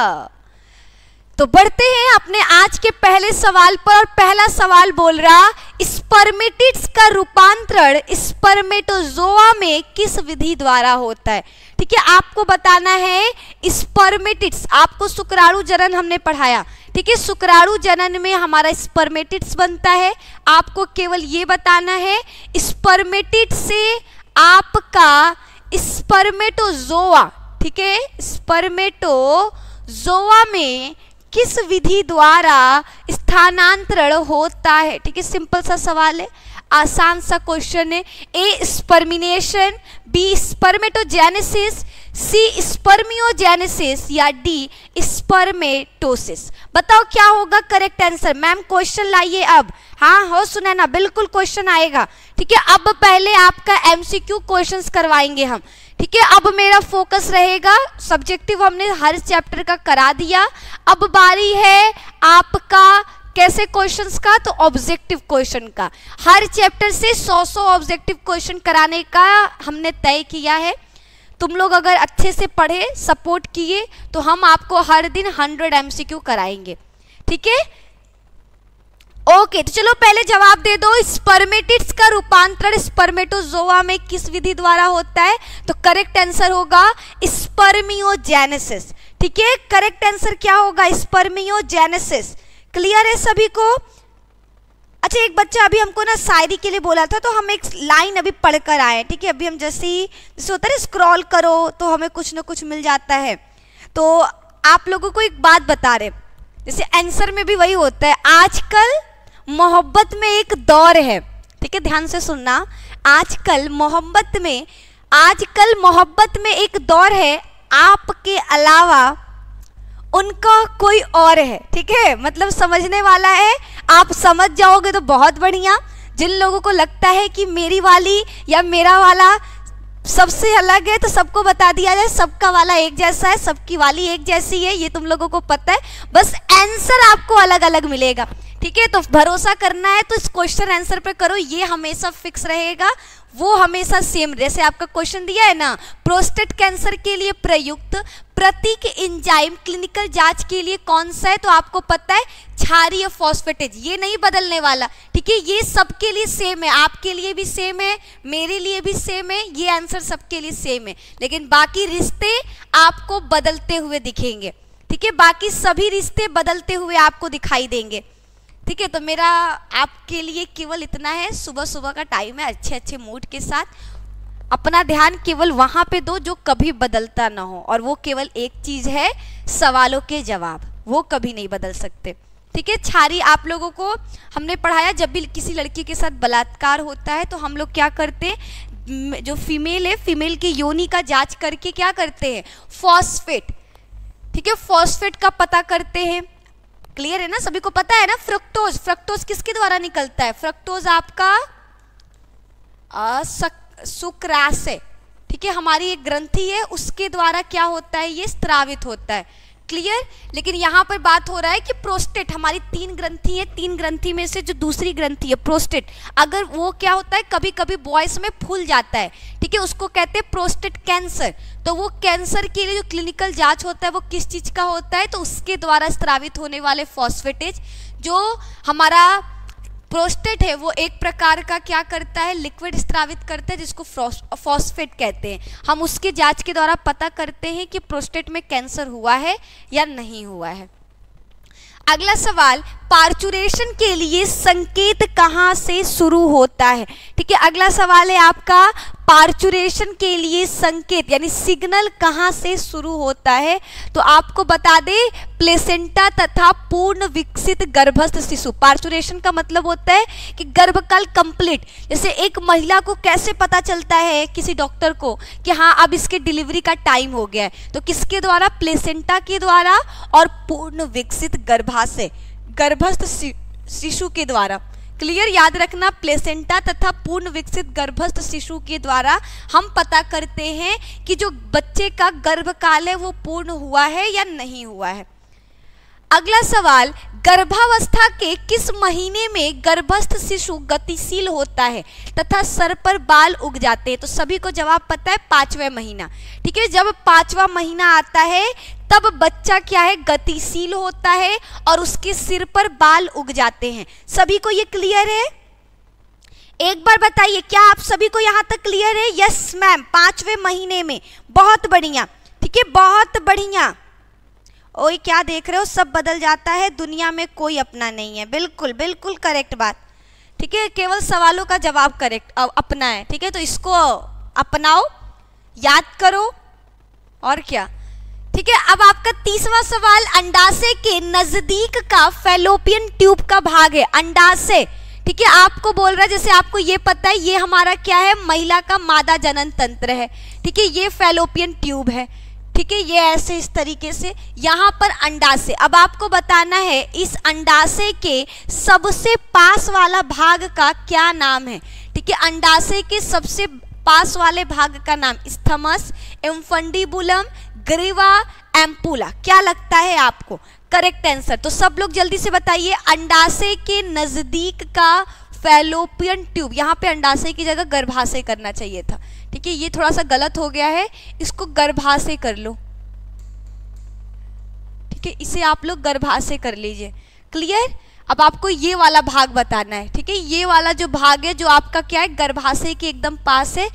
तो बढ़ते हैं अपने आज के पहले सवाल पर और पहला सवाल बोल रहा स्पर्मेटिड्स का रूपांतरण स्पर्मेटोजोआ में किस विधि द्वारा होता है ठीक है आपको बताना है स्पर्मेटिड्स आपको शुक्राणु जनन हमने पढ़ाया ठीक है शुक्राणु जनन में हमारा स्पर्मेटिड्स बनता है आपको केवल ये बताना है स्पर्मेटिड से आपका स्पर्मेटोजोआ ठीक है स्पर्मेटो जोवा में किस विधि द्वारा स्थानांतरण होता है ठीक है सिंपल सा सवाल है आसान सा क्वेश्चन है A spermination B spermatogenesis C spermiogenesis या डी स्पर्मेटोसिस बताओ क्या होगा करेक्ट आंसर मैम क्वेश्चन लाइए अब हाँ हो सुना ना बिल्कुल क्वेश्चन आएगा ठीक है अब पहले आपका एमसीक्यू क्वेश्चंस करवाएंगे हम ठीक है अब मेरा फोकस रहेगा सब्जेक्टिव हमने हर चैप्टर का करा दिया अब बारी है आपका कैसे क्वेश्चंस का तो ऑब्जेक्टिव क्वेश्चन का हर चैप्टर से 100 सौ ऑब्जेक्टिव क्वेश्चन कराने का हमने तय किया है तुम लोग अगर अच्छे से पढ़े सपोर्ट किए तो हम आपको हर दिन 100 एमसीक्यू कराएंगे ठीक है ओके तो चलो पहले जवाब दे दो स्पर्मेटिट्स का रूपांतरण स्पर्मेटोजोआ में किस विधि द्वारा होता है तो करेक्ट आंसर होगा स्पर्मियोजेनेसिस ठीक है करेक्ट आंसर क्या होगा स्पर्मियोजेनेसिस क्लियर है सभी को अच्छा एक बच्चा अभी हमको ना शायरी के लिए बोला था तो हम एक लाइन अभी पढ़कर आए ठीक है अभी हम जैसे ही जैसे होता है ना स्क्रॉल करो तो हमें कुछ ना कुछ मिल जाता है तो आप लोगों को एक बात बता रहे जैसे आंसर में भी वही होता है आजकल मोहब्बत में एक दौर है ठीक है ध्यान से सुनना आजकल मोहब्बत में आजकल मोहब्बत में एक दौर है आपके अलावा उनका कोई और है ठीक है मतलब समझने वाला है आप समझ जाओगे तो बहुत बढ़िया जिन लोगों को लगता है कि मेरी वाली या मेरा वाला सबसे अलग है तो सबको बता दिया जाए सबका वाला एक जैसा है सबकी वाली एक जैसी है ये तुम लोगों को पता है बस आंसर आपको अलग अलग मिलेगा ठीक है तो भरोसा करना है तो इस क्वेश्चन आंसर पे करो ये हमेशा फिक्स रहेगा वो हमेशा सेम जैसे आपका क्वेश्चन दिया है ना प्रोस्टेट कैंसर के लिए प्रयुक्त प्रतीक इंजाइम क्लिनिकल जांच के लिए कौन सा है तो आपको पता है क्षारीय फॉस्फेटेज ये नहीं बदलने वाला ठीक है ये सबके लिए सेम है आपके लिए भी सेम है मेरे लिए भी सेम है ये आंसर सबके लिए सेम है लेकिन बाकी रिश्ते आपको बदलते हुए दिखेंगे ठीक है बाकी सभी रिश्ते बदलते हुए आपको दिखाई देंगे ठीक है तो मेरा आपके लिए केवल इतना है सुबह सुबह का टाइम है अच्छे अच्छे मूड के साथ अपना ध्यान केवल वहाँ पे दो जो कभी बदलता ना हो और वो केवल एक चीज़ है सवालों के जवाब वो कभी नहीं बदल सकते ठीक है छारी आप लोगों को हमने पढ़ाया जब भी किसी लड़की के साथ बलात्कार होता है तो हम लोग क्या करते जो फीमेल है फीमेल की योनि का जांच करके क्या करते हैं फॉस्फेट ठीक है फॉस्फेट का पता करते हैं क्लियर है ना सभी को पता है ना फ्रक्टोज फ्रक्टोज किसके द्वारा निकलता है फ्रक्टोज आपका सुक्रास है ठीक है हमारी एक ग्रंथि है उसके द्वारा क्या होता है ये स्त्रावित होता है क्लियर लेकिन यहाँ पर बात हो रहा है कि प्रोस्टेट हमारी तीन ग्रंथि है तीन ग्रंथि में से जो दूसरी ग्रंथि है प्रोस्टेट अगर वो क्या होता है कभी कभी बॉयस में फूल जाता है ठीक है उसको कहते हैं प्रोस्टेट कैंसर तो वो कैंसर के लिए जो क्लिनिकल जांच होता है वो किस चीज़ का होता है तो उसके द्वारा स्त्रावित होने वाले फॉस्फेटेज जो हमारा प्रोस्टेट है वो एक प्रकार का क्या करता है लिक्विड स्त्रावित करता है जिसको फॉस्फेट कहते हैं हम उसकी जांच के द्वारा पता करते हैं कि प्रोस्टेट में कैंसर हुआ है या नहीं हुआ है अगला सवाल पार्चुरेशन के लिए संकेत कहाँ से शुरू होता है ठीक है अगला सवाल है आपका पार्चुरेशन के लिए संकेत यानी सिग्नल कहाँ से शुरू होता है तो आपको बता दें प्लेसेंटा तथा पूर्ण विकसित गर्भस्थ शिशु पार्चुरेशन का मतलब होता है कि गर्भकाल कंप्लीट जैसे एक महिला को कैसे पता चलता है किसी डॉक्टर को कि हाँ अब इसके डिलीवरी का टाइम हो गया है तो किसके द्वारा प्लेसेंटा के द्वारा और पूर्ण विकसित गर्भाशय गर्भस्थ शिशु के द्वारा क्लियर याद रखना प्लेसेंटा तथा पूर्ण विकसित गर्भस्थ शिशु के द्वारा हम पता करते हैं कि जो बच्चे का गर्भकाल है वो पूर्ण हुआ है या नहीं हुआ है अगला सवाल गर्भावस्था के किस महीने में गर्भस्थ शिशु गतिशील होता है तथा सर पर बाल उग जाते हैं तो सभी को जवाब पता है पांचवा महीना ठीक है जब पांचवा महीना आता है तब बच्चा क्या है गतिशील होता है और उसके सिर पर बाल उग जाते हैं सभी को ये क्लियर है एक बार बताइए क्या आप सभी को यहाँ तक क्लियर है यस मैम पांचवें महीने में बहुत बढ़िया ठीक है बहुत बढ़िया ओए क्या देख रहे हो सब बदल जाता है दुनिया में कोई अपना नहीं है बिल्कुल बिल्कुल करेक्ट बात ठीक है केवल सवालों का जवाब करेक्ट अपना है ठीक है तो इसको अपनाओ याद करो और क्या ठीक है अब आपका तीसवा सवाल अंडासे के नजदीक का फेलोपियन ट्यूब का भाग है अंडाशय ठीक है आपको बोल रहा है जैसे आपको ये पता है ये हमारा क्या है महिला का मादा जनन तंत्र है ठीक है ये फेलोपियन ट्यूब है ठीक है ये ऐसे इस तरीके से यहाँ पर अंडाशय अब आपको बताना है इस अंडाशय के सबसे पास वाला भाग का क्या नाम है ठीक है अंडाशय के सबसे पास वाले भाग का नाम स्थमस एम्फंडीबुलम ग्रीवा एम्पुला क्या लगता है आपको करेक्ट आंसर तो सब लोग जल्दी से बताइए अंडाशय के नज़दीक का फेलोपियन ट्यूब यहाँ पे अंडाशय की जगह गर्भाशय करना चाहिए था ठीक है ये थोड़ा सा गलत हो गया है इसको गर्भाशय कर लो ठीक है इसे आप लोग गर्भाशय कर लीजिए क्लियर अब आपको ये वाला भाग बताना है ठीक है ये वाला जो भाग है जो आपका क्या है गर्भाशय के एकदम पास है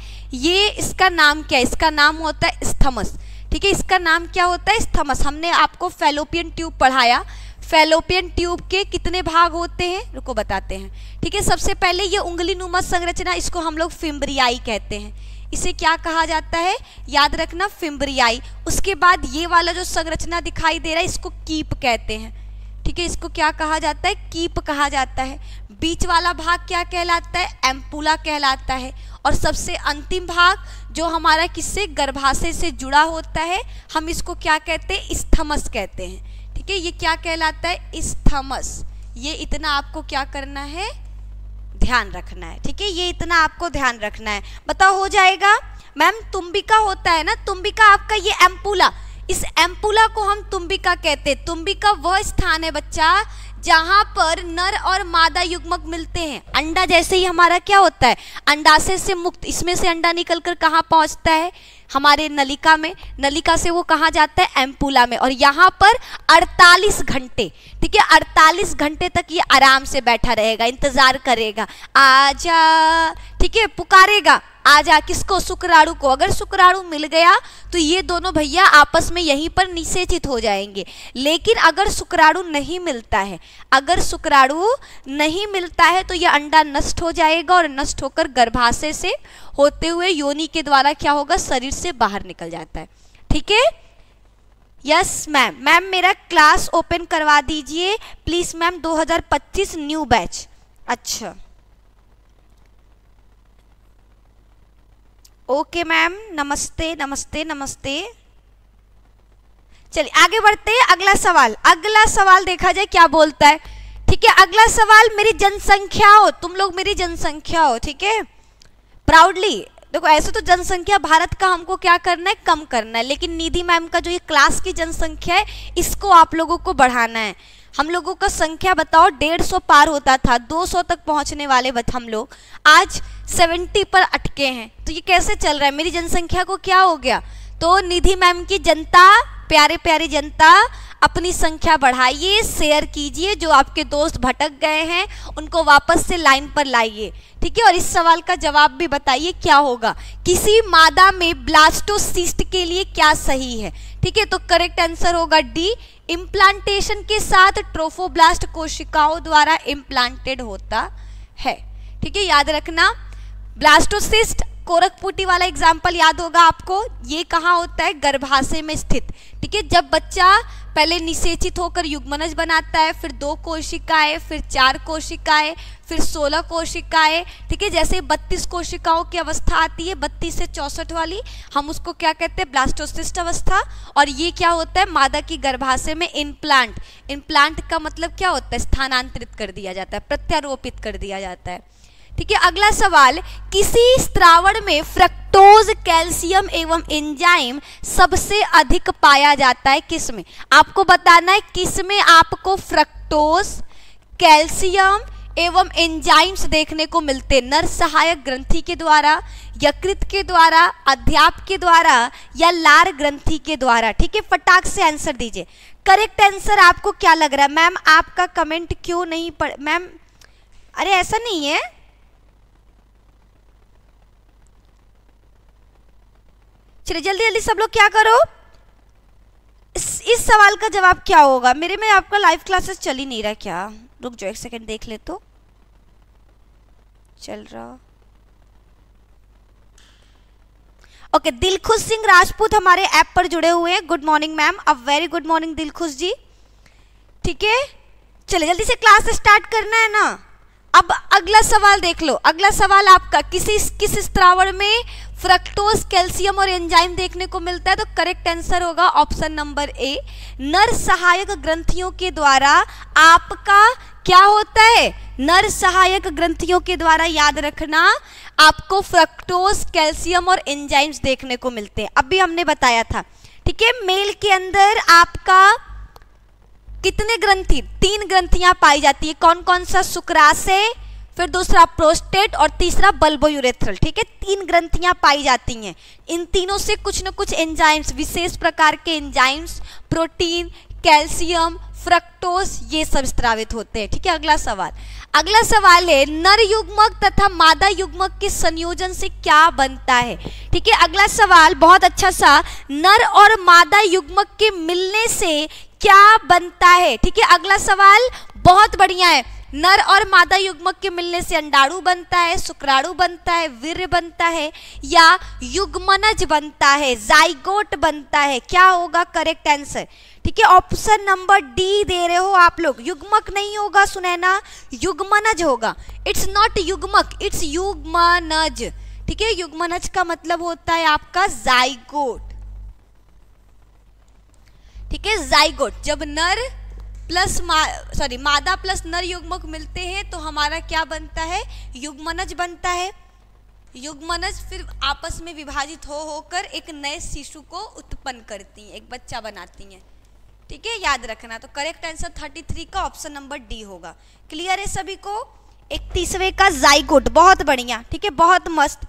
ये इसका नाम क्या है इसका नाम होता है स्थमस ठीक है इसका नाम क्या होता है स्थमस हमने आपको फेलोपियन ट्यूब पढ़ाया फेलोपियन ट्यूब के कितने भाग होते हैं रुको बताते हैं ठीक है सबसे पहले ये उंगली नुमा संरचना इसको हम लोग फिम्बरियाई कहते हैं इसे क्या कहा जाता है याद रखना फिम्बरियाई उसके बाद ये वाला जो संरचना दिखाई दे रहा है इसको कीप कहते हैं ठीक है इसको क्या कहा जाता है कीप कहा जाता है बीच वाला भाग क्या कहलाता है एम्पुला कहलाता है और सबसे अंतिम भाग जो हमारा किससे गर्भाशय से जुड़ा होता है हम इसको क्या कहते हैं स्थमस कहते हैं ठीक है ये क्या कहलाता है स्थमस ये इतना आपको क्या करना है ध्यान रखना है ठीक है ये इतना आपको ध्यान रखना है बताओ हो जाएगा मैम तुम्बिका होता है ना तुम्बिका आपका ये एम्पुला इस एम्पुला को हम तुम्बिका कहते हैं तुम्बिका वह स्थान है बच्चा जहां पर नर और मादा युग्मक मिलते हैं अंडा जैसे ही हमारा क्या होता है अंडाशय से मुक्त इसमें से अंडा निकलकर कहाँ पहुंचता है हमारे नलिका में नलिका से वो कहाँ जाता है एम्पूला में और यहाँ पर 48 घंटे ठीक है 48 घंटे तक ये आराम से बैठा रहेगा इंतज़ार करेगा आजा ठीक है पुकारेगा आ जा किसको शुक्राणु को अगर शुक्राणु मिल गया तो ये दोनों भैया आपस में यहीं पर निषेचित हो जाएंगे लेकिन अगर शुक्राणु नहीं मिलता है अगर शुक्राणु नहीं मिलता है तो ये अंडा नष्ट हो जाएगा और नष्ट होकर गर्भाशय से होते हुए योनि के द्वारा क्या होगा शरीर से बाहर निकल जाता है ठीक है यस मैम मैम मेरा क्लास ओपन करवा दीजिए प्लीज़ मैम 2025 न्यू बैच अच्छा ओके मैम नमस्ते नमस्ते नमस्ते चलिए आगे बढ़ते हैं अगला सवाल अगला सवाल देखा जाए क्या बोलता है ठीक है अगला सवाल मेरी जनसंख्या हो तुम लोग मेरी जनसंख्या हो ठीक है प्राउडली देखो ऐसे तो जनसंख्या भारत का हमको क्या करना है कम करना है लेकिन निधि मैम का जो ये क्लास की जनसंख्या है इसको आप लोगों को बढ़ाना है हम लोगों का संख्या बताओ डेढ़ सौ पार होता था दो सौ तक पहुंचने वाले हम लोग आज सेवेंटी पर अटके हैं तो ये कैसे चल रहा है मेरी जनसंख्या को क्या हो गया तो निधि मैम की जनता प्यारे प्यारे जनता अपनी संख्या बढ़ाइए शेयर कीजिए जो आपके दोस्त भटक गए हैं उनको वापस से लाइन पर लाइए ठीक है और इस सवाल का जवाब भी बताइए क्या होगा किसी मादा में ब्लास्टोसिस्ट के लिए क्या सही है ठीक है तो करेक्ट आंसर होगा डी इम्प्लांटेशन के साथ ट्रोफोब्लास्ट कोशिकाओं द्वारा इम्प्लांटेड होता है ठीक है याद रखना ब्लास्टोसिस्ट कोरकपुटी वाला एग्जाम्पल याद होगा आपको ये कहाँ होता है गर्भाशय में स्थित ठीक है जब बच्चा पहले निषेचित होकर युग्मनज बनाता है फिर दो कोशिकाएं फिर चार कोशिकाएं फिर सोलह कोशिकाएं ठीक है जैसे बत्तीस कोशिकाओं की अवस्था आती है बत्तीस से चौसठ वाली हम उसको क्या कहते हैं ब्लास्टोसिस्ट अवस्था और ये क्या होता है मादा की गर्भाशय में इनप्लांट इनप्लांट का मतलब क्या होता है स्थानांतरित कर दिया जाता है प्रत्यारोपित कर दिया जाता है ठीक है अगला सवाल किसी स्त्रावण में फ्रक्टोज कैल्शियम एवं एंजाइम सबसे अधिक पाया जाता है किस में आपको बताना है किस में आपको फ्रक्टोज कैल्शियम एवं एंजाइम्स देखने को मिलते नर सहायक ग्रंथि के द्वारा यकृत के द्वारा अध्याप के द्वारा या लार ग्रंथि के द्वारा ठीक है फटाक से आंसर दीजिए करेक्ट आंसर आपको क्या लग रहा है मैम आपका कमेंट क्यों नहीं पढ़ मैम अरे ऐसा नहीं है चलिए जल्दी जल्दी सब लोग क्या करो इस, इस सवाल का जवाब क्या होगा मेरे में आपका लाइव क्लासेस चल ही नहीं रहा क्या रुक जाओ एक सेकंड देख ले तो चल रहा ओके दिलखुश सिंह राजपूत हमारे ऐप पर जुड़े हुए हैं good morning ma'am a very good morning Dilkhush ji ठीक है चले जल्दी से क्लास स्टार्ट करना है ना अब अगला सवाल देख लो अगला सवाल आपका किसी किस स्त्रावण में फ्रक्टोज कैल्शियम और एंजाइम देखने को मिलता है तो करेक्ट आंसर होगा ऑप्शन नंबर ए नर सहायक ग्रंथियों के द्वारा आपका क्या होता है नर सहायक ग्रंथियों के द्वारा याद रखना आपको फ्रक्टोज कैल्शियम और एंजाइम्स देखने को मिलते हैं अभी हमने बताया था ठीक है मेल के अंदर आपका कितने ग्रंथि तीन ग्रंथियां पाई जाती है कौन कौन सा शुक्राशय फिर दूसरा प्रोस्टेट और तीसरा बल्बोयूरेथ्रल ठीक है तीन ग्रंथियां पाई जाती हैं इन तीनों से कुछ न कुछ एंजाइम्स विशेष प्रकार के एंजाइम्स प्रोटीन कैल्शियम फ्रक्टोस ये सब स्त्रावित होते हैं ठीक है अगला सवाल अगला सवाल है नर युग्मक तथा मादा युग्मक के संयोजन से क्या बनता है ठीक है अगला सवाल बहुत अच्छा सा नर और मादा युग्मक के मिलने से क्या बनता है ठीक है अगला सवाल बहुत बढ़िया है नर और मादा युग्मक के मिलने से अंडाणु बनता है शुक्राणु बनता है वीर बनता है या युग्मनज बनता है जाइगोट बनता है क्या होगा करेक्ट आंसर ठीक है ऑप्शन नंबर डी दे रहे हो आप लोग युग्मक नहीं होगा सुनैना युग्मनज होगा इट्स नॉट युग्मक इट्स युग्मनज ठीक है युग्मनज का मतलब होता है आपका जाइगोट ठीक है जाइगोट जब नर प्लस मा सॉरी मादा प्लस नर युग्मक मिलते हैं तो हमारा क्या बनता है युग्मनज बनता है युग्मनज फिर आपस में विभाजित हो होकर एक नए शिशु को उत्पन्न करती हैं एक बच्चा बनाती हैं ठीक है याद रखना तो करेक्ट आंसर थर्टी थ्री का ऑप्शन नंबर डी होगा क्लियर है सभी को एक तीसवे का जाइकोट बहुत बढ़िया ठीक है बहुत मस्त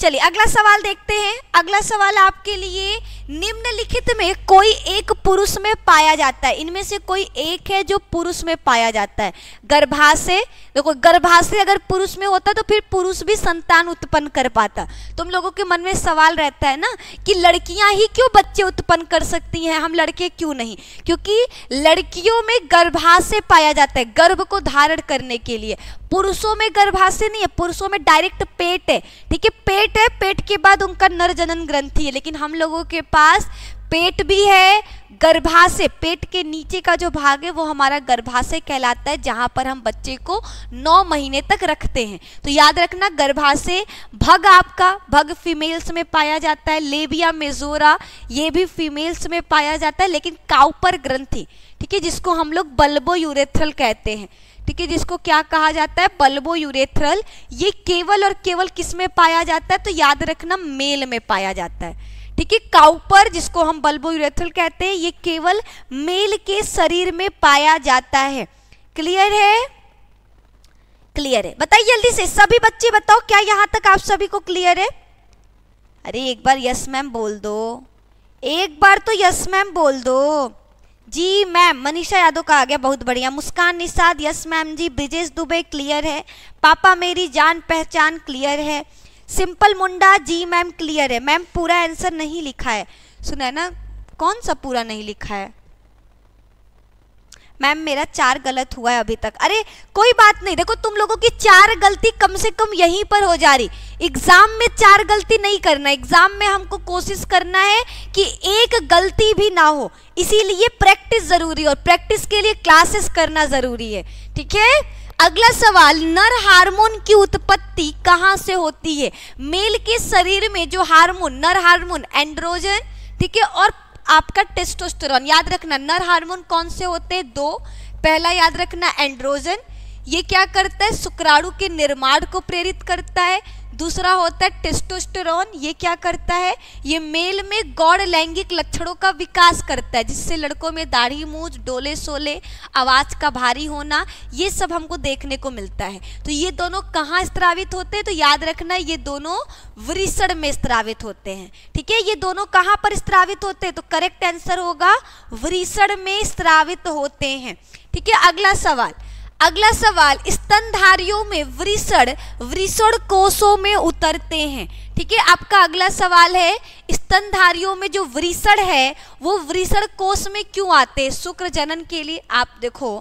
चलिए अगला सवाल देखते हैं अगला सवाल आपके लिए निम्नलिखित में कोई एक पुरुष में पाया जाता है इनमें से कोई एक है जो पुरुष में पाया जाता है गर्भाशय देखो गर्भाशय अगर पुरुष में होता तो फिर पुरुष भी संतान उत्पन्न कर पाता तुम लोगों के मन में सवाल रहता है ना कि लड़कियां ही क्यों बच्चे उत्पन्न कर सकती हैं हम लड़के क्यों नहीं क्योंकि लड़कियों में गर्भाशय पाया जाता है गर्भ को धारण करने के लिए पुरुषों में गर्भाशय नहीं है पुरुषों में डायरेक्ट पेट है ठीक है पेट पेट है पेट के बाद उनका नर जनन ग्रंथि है लेकिन हम लोगों के पास पेट भी है गर्भाशय पेट के नीचे का जो भाग है वो हमारा गर्भाशय कहलाता है जहाँ पर हम बच्चे को नौ महीने तक रखते हैं तो याद रखना गर्भाशय भग आपका भग फीमेल्स में पाया जाता है लेबिया मेजोरा ये भी फीमेल्स में पाया जाता है लेकिन काउपर ग्रंथि ठीक है जिसको हम लोग बल्बो यूरेथ्रल कहते हैं ठीक है जिसको क्या कहा जाता है बल्बो यूरेथ्रल ये केवल और केवल किस में पाया जाता है तो याद रखना मेल में पाया जाता है ठीक है काउपर जिसको हम बल्बो यूरेथ्रल कहते हैं ये केवल मेल के शरीर में पाया जाता है क्लियर है क्लियर है बताइए जल्दी से सभी बच्चे बताओ क्या यहां तक आप सभी को क्लियर है अरे एक बार यस मैम बोल दो एक बार तो यस मैम बोल दो जी मैम मनीषा यादव का आ गया बहुत बढ़िया Muskan Nishad yes ma'am ji Brijesh Dubey clear है पापा मेरी जान पहचान क्लियर है सिंपल मुंडा जी मैम क्लियर है मैम पूरा आंसर नहीं लिखा है सुना है ना कौन सा पूरा नहीं लिखा है मैम मेरा चार गलत हुआ है अभी तक अरे कोई बात नहीं देखो तुम लोगों की चार गलती कम से कम यहीं पर हो जा रही एग्जाम में चार गलती नहीं करना एग्जाम में हमको कोशिश करना है कि एक गलती भी ना हो इसीलिए प्रैक्टिस जरूरी और प्रैक्टिस के लिए क्लासेस करना जरूरी है ठीक है अगला सवाल नर हार्मोन की उत्पत्ति कहाँ से होती है मेल के शरीर में जो हार्मोन नर हार्मोन एंड्रोजन ठीक है और आपका टेस्टोस्टर याद रखना नर हार्मोन कौन से होते हैं दो पहला याद रखना एंड्रोजन ये क्या करता है शुक्राणु के निर्माण को प्रेरित करता है दूसरा होता है टेस्टोस्टेरोन ये क्या करता है ये मेल में गौर लैंगिक लक्षणों का विकास करता है जिससे लड़कों में दाढ़ी मूझ डोले सोले आवाज़ का भारी होना ये सब हमको देखने को मिलता है तो ये दोनों कहाँ स्त्रावित होते हैं तो याद रखना ये दोनों वृषण में स्त्रावित होते हैं ठीक है ये दोनों कहाँ पर स्त्रावित होते हैं तो करेक्ट आंसर होगा वृषण में स्त्रावित होते हैं ठीक है अगला सवाल अगला सवाल स्तनधारियों में वृषण वृषण कोषों में उतरते हैं ठीक है आपका अगला सवाल है स्तनधारियों में जो वृषण है वो वृषण कोष में क्यों आते हैं शुक्र जनन के लिए आप देखो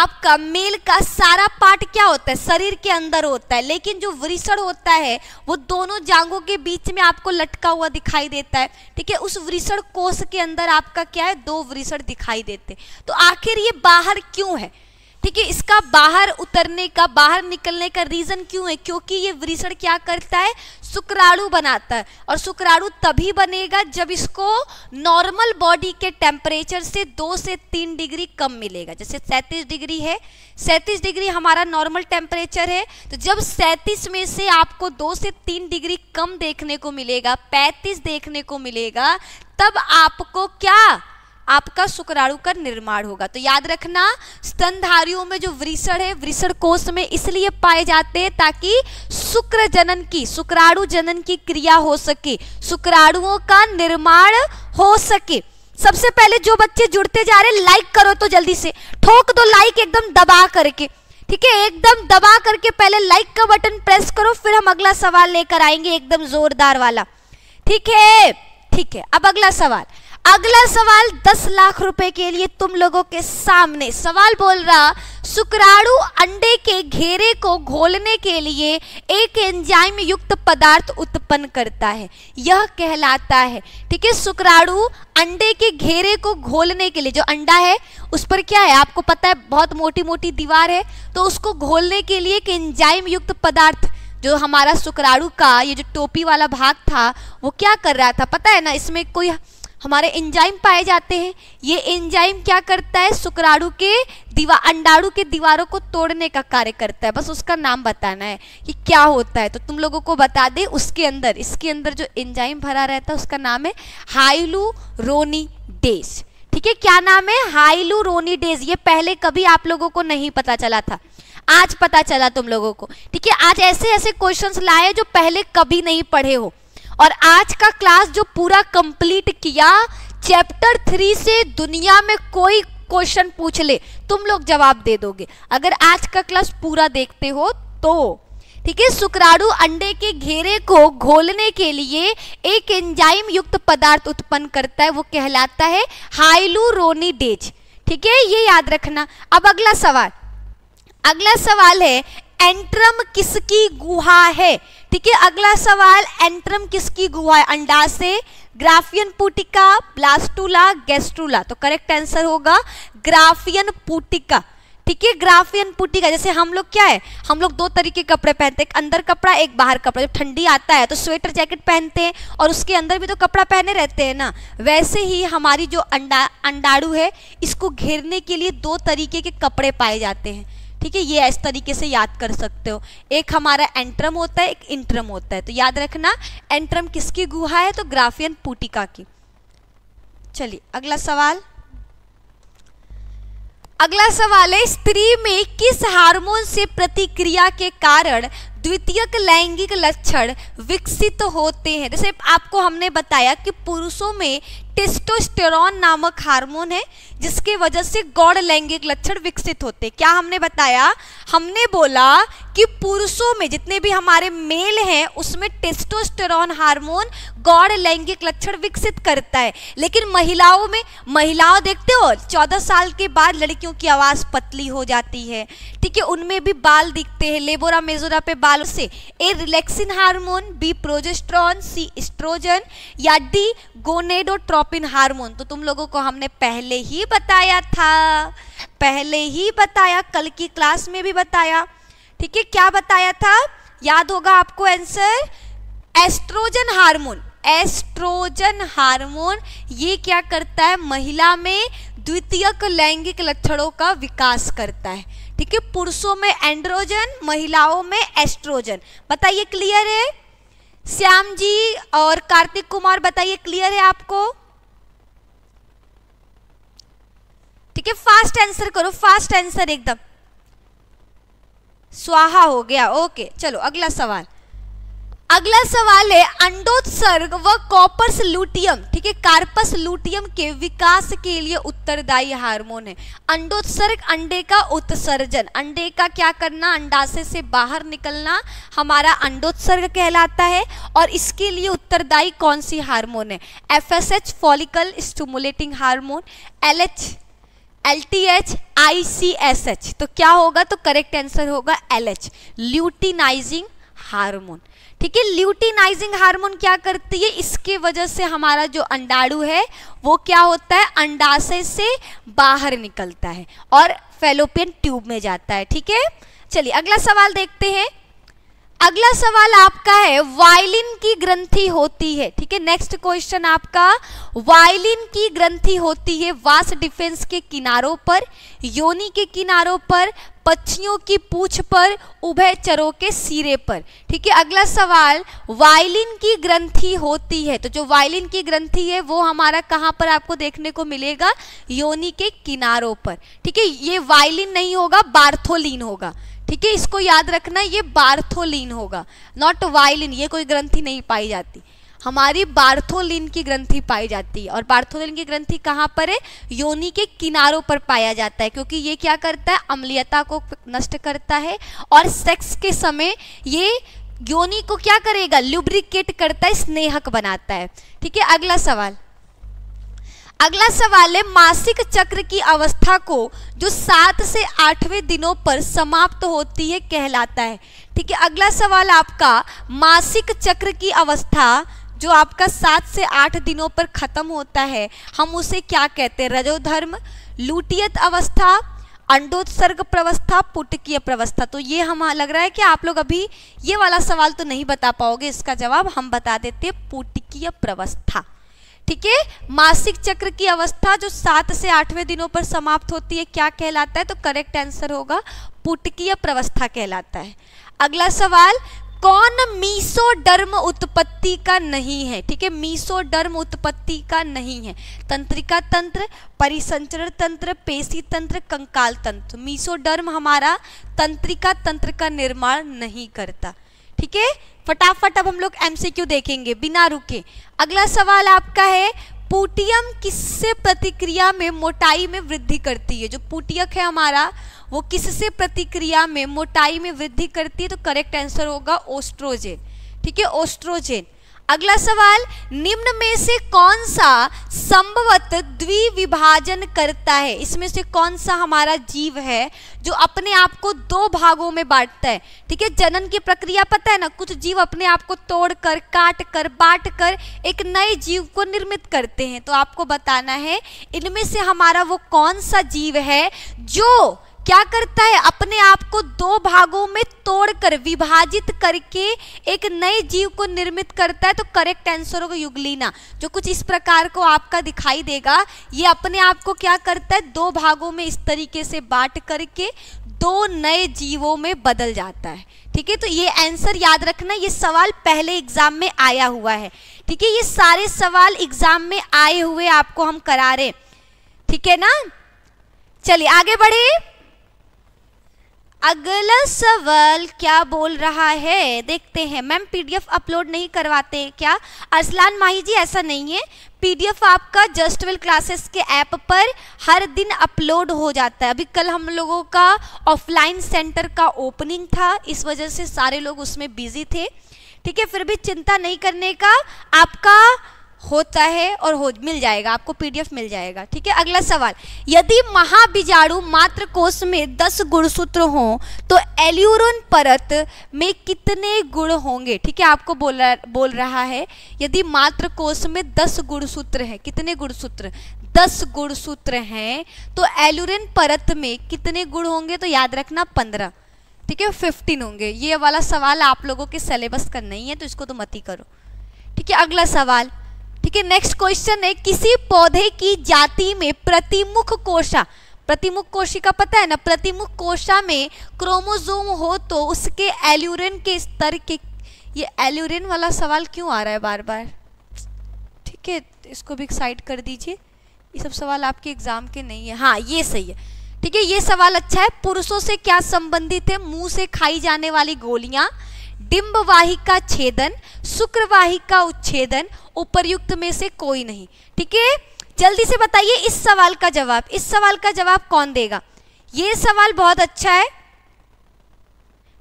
आपका मेल का सारा पार्ट क्या होता है शरीर के अंदर होता है लेकिन जो वृषण होता है वो दोनों जांघों के बीच में आपको लटका हुआ दिखाई देता है ठीक है उस वृषण कोष के अंदर आपका क्या है दो वृषण दिखाई देते तो आखिर ये बाहर क्यों है ठीक है इसका बाहर उतरने का बाहर निकलने का रीज़न क्यों है क्योंकि ये वृषण क्या करता है शुक्राणु बनाता है और शुक्राणु तभी बनेगा जब इसको नॉर्मल बॉडी के टेम्परेचर से दो से तीन डिग्री कम मिलेगा जैसे सैंतीस डिग्री है सैंतीस डिग्री हमारा नॉर्मल टेम्परेचर है तो जब सैंतीस में से आपको दो से तीन डिग्री कम देखने को मिलेगा पैंतीस देखने को मिलेगा तब आपको क्या आपका शुक्राणु का निर्माण होगा तो याद रखना स्तनधारियों में जो वृषण है वृषण कोष में इसलिए पाए जाते हैं ताकि शुक्र जनन की शुक्राणु जनन की क्रिया हो सके शुक्राणुओं का निर्माण हो सके सबसे पहले जो बच्चे जुड़ते जा रहे लाइक करो तो जल्दी से ठोक दो लाइक एकदम दबा करके ठीक है एकदम दबा करके पहले लाइक का बटन प्रेस करो फिर हम अगला सवाल लेकर आएंगे एकदम जोरदार वाला ठीक है ठीक है अब अगला सवाल अगला सवाल दस लाख रुपए के लिए तुम लोगों के सामने सवाल बोल रहा शुक्राणु अंडे के घेरे को घोलने के लिए एक एंजाइम युक्त पदार्थ उत्पन्न करता है यह कहलाता है ठीक है शुक्राणु अंडे के घेरे को घोलने के लिए जो अंडा है उस पर क्या है आपको पता है बहुत मोटी मोटी दीवार है तो उसको घोलने के लिए एक एंजाइम युक्त पदार्थ जो हमारा शुक्राणु का ये जो टोपी वाला भाग था वो क्या कर रहा था पता है ना इसमें कोई हमारे एंजाइम पाए जाते हैं ये एंजाइम क्या करता है शुक्राणु के दीवा अंडाणु के दीवारों को तोड़ने का कार्य करता है बस उसका नाम बताना है कि क्या होता है तो तुम लोगों को बता दे उसके अंदर इसके अंदर जो एंजाइम भरा रहता है उसका नाम है हाइलू रोनी डेज ठीक है क्या नाम है हाइलू रोनी डेज ये पहले कभी आप लोगों को नहीं पता चला था आज पता चला तुम लोगों को ठीक है आज ऐसे ऐसे क्वेश्चंस लाए जो पहले कभी नहीं पढ़े हो और आज का क्लास जो पूरा कंप्लीट किया चैप्टर थ्री से दुनिया में कोई क्वेश्चन पूछ ले तुम लोग जवाब दे दोगे अगर आज का क्लास पूरा देखते हो तो ठीक है शुक्राणु अंडे के घेरे को घोलने के लिए एक एंजाइम युक्त पदार्थ उत्पन्न करता है वो कहलाता है हाइलूरोनिडेज ठीक है ये याद रखना अब अगला सवाल अगला सवाल है एंट्रम किसकी गुहा है ठीक है अगला सवाल एंट्रम किसकी गुहा है अंडाशय ग्राफियन पुटिका ब्लास्टूला गेस्टूला तो करेक्ट आंसर होगा ग्राफियन पुटिका ठीक है ग्राफियन पुटिका जैसे हम लोग क्या है हम लोग दो तरीके कपड़े पहनते हैं अंदर कपड़ा एक बाहर कपड़ा जब ठंडी आता है तो स्वेटर जैकेट पहनते हैं और उसके अंदर भी तो कपड़ा पहने रहते हैं ना वैसे ही हमारी जो अंडा अंडाड़ू है इसको घेरने के लिए दो तरीके के कपड़े पाए जाते हैं ठीक है ये इस तरीके से याद कर सकते हो एक हमारा एंट्रम होता है एक इंट्रम होता है तो याद रखना एंट्रम किसकी गुहा है तो ग्राफियन पुटिका की चलिए अगला सवाल अगला सवाल है स्त्री में किस हार्मोन से प्रतिक्रिया के कारण द्वितीयक लैंगिक लक्षण विकसित होते हैं जैसे आपको हमने बताया कि पुरुषों में टेस्टोस्टेरॉन नामक हार्मोन है जिसके वजह से गौड़ लैंगिक लक्षण विकसित होते क्या हमने बताया हमने बोला कि पुरुषों में जितने भी हमारे मेल हैं उसमें टेस्टोस्टेरॉन हार्मोन गौड़ लैंगिक लक्षण विकसित करता है लेकिन महिलाओं में महिलाओं देखते हो चौदह साल के बाद लड़कियों की आवाज़ पतली हो जाती है ठीक है उनमें भी बाल दिखते हैं लेबोरा मेजोरा पे बालों से A relaxin hormone B progesterone C estrogen या डी गोनेडोट्रोपिन हार्मोन तो तुम लोगों को हमने पहले ही बताया था पहले ही बताया कल की क्लास में भी बताया ठीक है क्या बताया था याद होगा आपको answer estrogen hormone estrogen hormone ये क्या करता है महिला में द्वितीयक लैंगिक लक्षणों का विकास करता है ठीक है पुरुषों में एंड्रोजन महिलाओं में एस्ट्रोजन बताइए क्लियर है श्याम जी और कार्तिक कुमार बताइए क्लियर है आपको ठीक है फास्ट आंसर करो फास्ट आंसर एकदम स्वाहा हो गया ओके चलो अगला सवाल अगला सवाल है अंडोत्सर्ग व कॉपर्स लूटियम ठीक है कार्पस लूटियम के विकास के लिए उत्तरदायी हार्मोन है अंडोत्सर्ग अंडे का उत्सर्जन अंडे का क्या करना अंडाशय से बाहर निकलना हमारा अंडोत्सर्ग कहलाता है और इसके लिए उत्तरदायी कौन सी हार्मोन है F S H follicle stimulating hormone L H L T H I C S H तो क्या होगा तो करेक्ट आंसर होगा एल एच ल्यूटिनाइजिंग हार्मोन ठीक है ल्यूटिनाइजिंग हार्मोन क्या करती है इसके वजह से हमारा जो अंडाणु है वो क्या होता है अंडाशय से बाहर निकलता है और फेलोपियन ट्यूब में जाता है ठीक है चलिए अगला सवाल देखते हैं अगला सवाल आपका है वायलिन की ग्रंथि होती है ठीक है नेक्स्ट क्वेश्चन आपका वायलिन की ग्रंथि होती है वास डिफेंस के किनारों पर योनि के किनारों पर पक्षियों की पूछ पर चरों के सिरे पर ठीक है अगला सवाल वायलिन की ग्रंथि होती है तो जो वायलिन की ग्रंथि है वो हमारा कहाँ पर आपको देखने को मिलेगा योनि के किनारों पर ठीक है ये वायलिन नहीं होगा बार्थोलिन होगा ठीक है इसको याद रखना ये बार्थोलिन होगा नॉट वायलिन ये कोई ग्रंथि नहीं पाई जाती हमारी बार्थोलिन की ग्रंथि पाई जाती है और बार्थोलिन की ग्रंथि कहाँ पर है योनि के किनारों पर पाया जाता है क्योंकि ये क्या करता है अम्लीयता को नष्ट करता है और सेक्स के समय ये योनि को क्या करेगा लुब्रिकेट करता है स्नेहक बनाता है ठीक है अगला सवाल अगला सवाल है मासिक चक्र की अवस्था को जो सात से आठवें दिनों पर समाप्त होती है कहलाता है ठीक है अगला सवाल आपका मासिक चक्र की अवस्था जो आपका सात से आठ दिनों पर खत्म होता है हम उसे क्या कहते हैं रजोधर्म लुटियत अवस्था अंडोत्सर्ग प्रवस्था पुटकीय प्रवस्था तो ये हम लग रहा है कि आप लोग अभी ये वाला सवाल तो नहीं बता पाओगे इसका जवाब हम बता देते पुटकीय प्रवस्था ठीक है मासिक चक्र की अवस्था जो सात से आठवें दिनों पर समाप्त होती है क्या कहलाता है तो करेक्ट आंसर होगा पुटकीय प्रवस्था कहलाता है अगला सवाल कौन मीसोडर्म उत्पत्ति का नहीं है ठीक है मीसोडर्म उत्पत्ति का नहीं है तंत्रिका तंत्र परिसंचरण तंत्र पेशी तंत्र कंकाल तंत्र मीसोडर्म हमारा तंत्रिका तंत्र का निर्माण नहीं करता ठीक है फटाफट अब हम लोग एमसीक्यू देखेंगे बिना रुके अगला सवाल आपका है पुटियम किससे प्रतिक्रिया में मोटाई में वृद्धि करती है जो पुटियक है हमारा वो किससे प्रतिक्रिया में मोटाई में वृद्धि करती है तो करेक्ट आंसर होगा ओस्ट्रोजेन ठीक है ओस्ट्रोजेन अगला सवाल निम्न में से कौन सा संभवत द्विविभाजन करता है इसमें से कौन सा हमारा जीव है जो अपने आप को दो भागों में बांटता है ठीक है जनन की प्रक्रिया पता है ना कुछ जीव अपने आप को तोड़ कर काट कर बांट कर एक नए जीव को निर्मित करते हैं तो आपको बताना है इनमें से हमारा वो कौन सा जीव है जो क्या करता है अपने आप को दो भागों में तोड़कर विभाजित करके एक नए जीव को निर्मित करता है तो करेक्ट आंसर होगा युगलीना जो कुछ इस प्रकार को आपका दिखाई देगा ये अपने आप को क्या करता है दो भागों में इस तरीके से बांट करके दो नए जीवों में बदल जाता है ठीक है तो ये आंसर याद रखना ये सवाल पहले एग्जाम में आया हुआ है ठीक है ये सारे सवाल एग्जाम में आए हुए आपको हम करा रहे ठीक है ना चलिए आगे बढ़े अगला सवाल क्या बोल रहा है देखते हैं मैम पीडीएफ अपलोड नहीं करवाते क्या अरसलान माही जी ऐसा नहीं है पीडीएफ आपका जस्ट वेल क्लासेस के ऐप पर हर दिन अपलोड हो जाता है अभी कल हम लोगों का ऑफलाइन सेंटर का ओपनिंग था इस वजह से सारे लोग उसमें बिजी थे ठीक है फिर भी चिंता नहीं करने का आपका होता है और हो मिल जाएगा आपको पीडीएफ मिल जाएगा ठीक है अगला सवाल यदि महाबीजाणु मात्र कोष में दस गुणसूत्र हों तो एल्यूरोन परत में कितने गुण होंगे ठीक है आपको बोल बोल रहा है यदि मात्र कोष में दस गुणसूत्र हैं कितने गुणसूत्र दस गुणसूत्र हैं तो एल्यूरिन परत में कितने गुण होंगे तो याद रखना पंद्रह ठीक है फिफ्टीन होंगे ये वाला सवाल आप लोगों के सिलेबस का नहीं है तो इसको तो मत ही करो ठीक है अगला सवाल ठीक है नेक्स्ट क्वेश्चन है किसी पौधे की जाति में प्रतिमुख कोशा प्रतिमुख कोशिका पता है ना प्रतिमुख कोशा में क्रोमोजोम हो तो उसके एल्यूरिन के स्तर के ये एल्यूरिन वाला सवाल क्यों आ रहा है बार बार ठीक है इसको भी साइड कर दीजिए ये सब सवाल आपके एग्जाम के नहीं है हाँ ये सही है ठीक है ये सवाल अच्छा है पुरुषों से क्या संबंधित है मुंह से खाई जाने वाली गोलियां डिम्बवाहिका छेदन शुक्रवाहिका उच्छेदन उपरयुक्त में से कोई नहीं ठीक है जल्दी से बताइए इस सवाल का जवाब इस सवाल का जवाब कौन देगा ये सवाल बहुत अच्छा है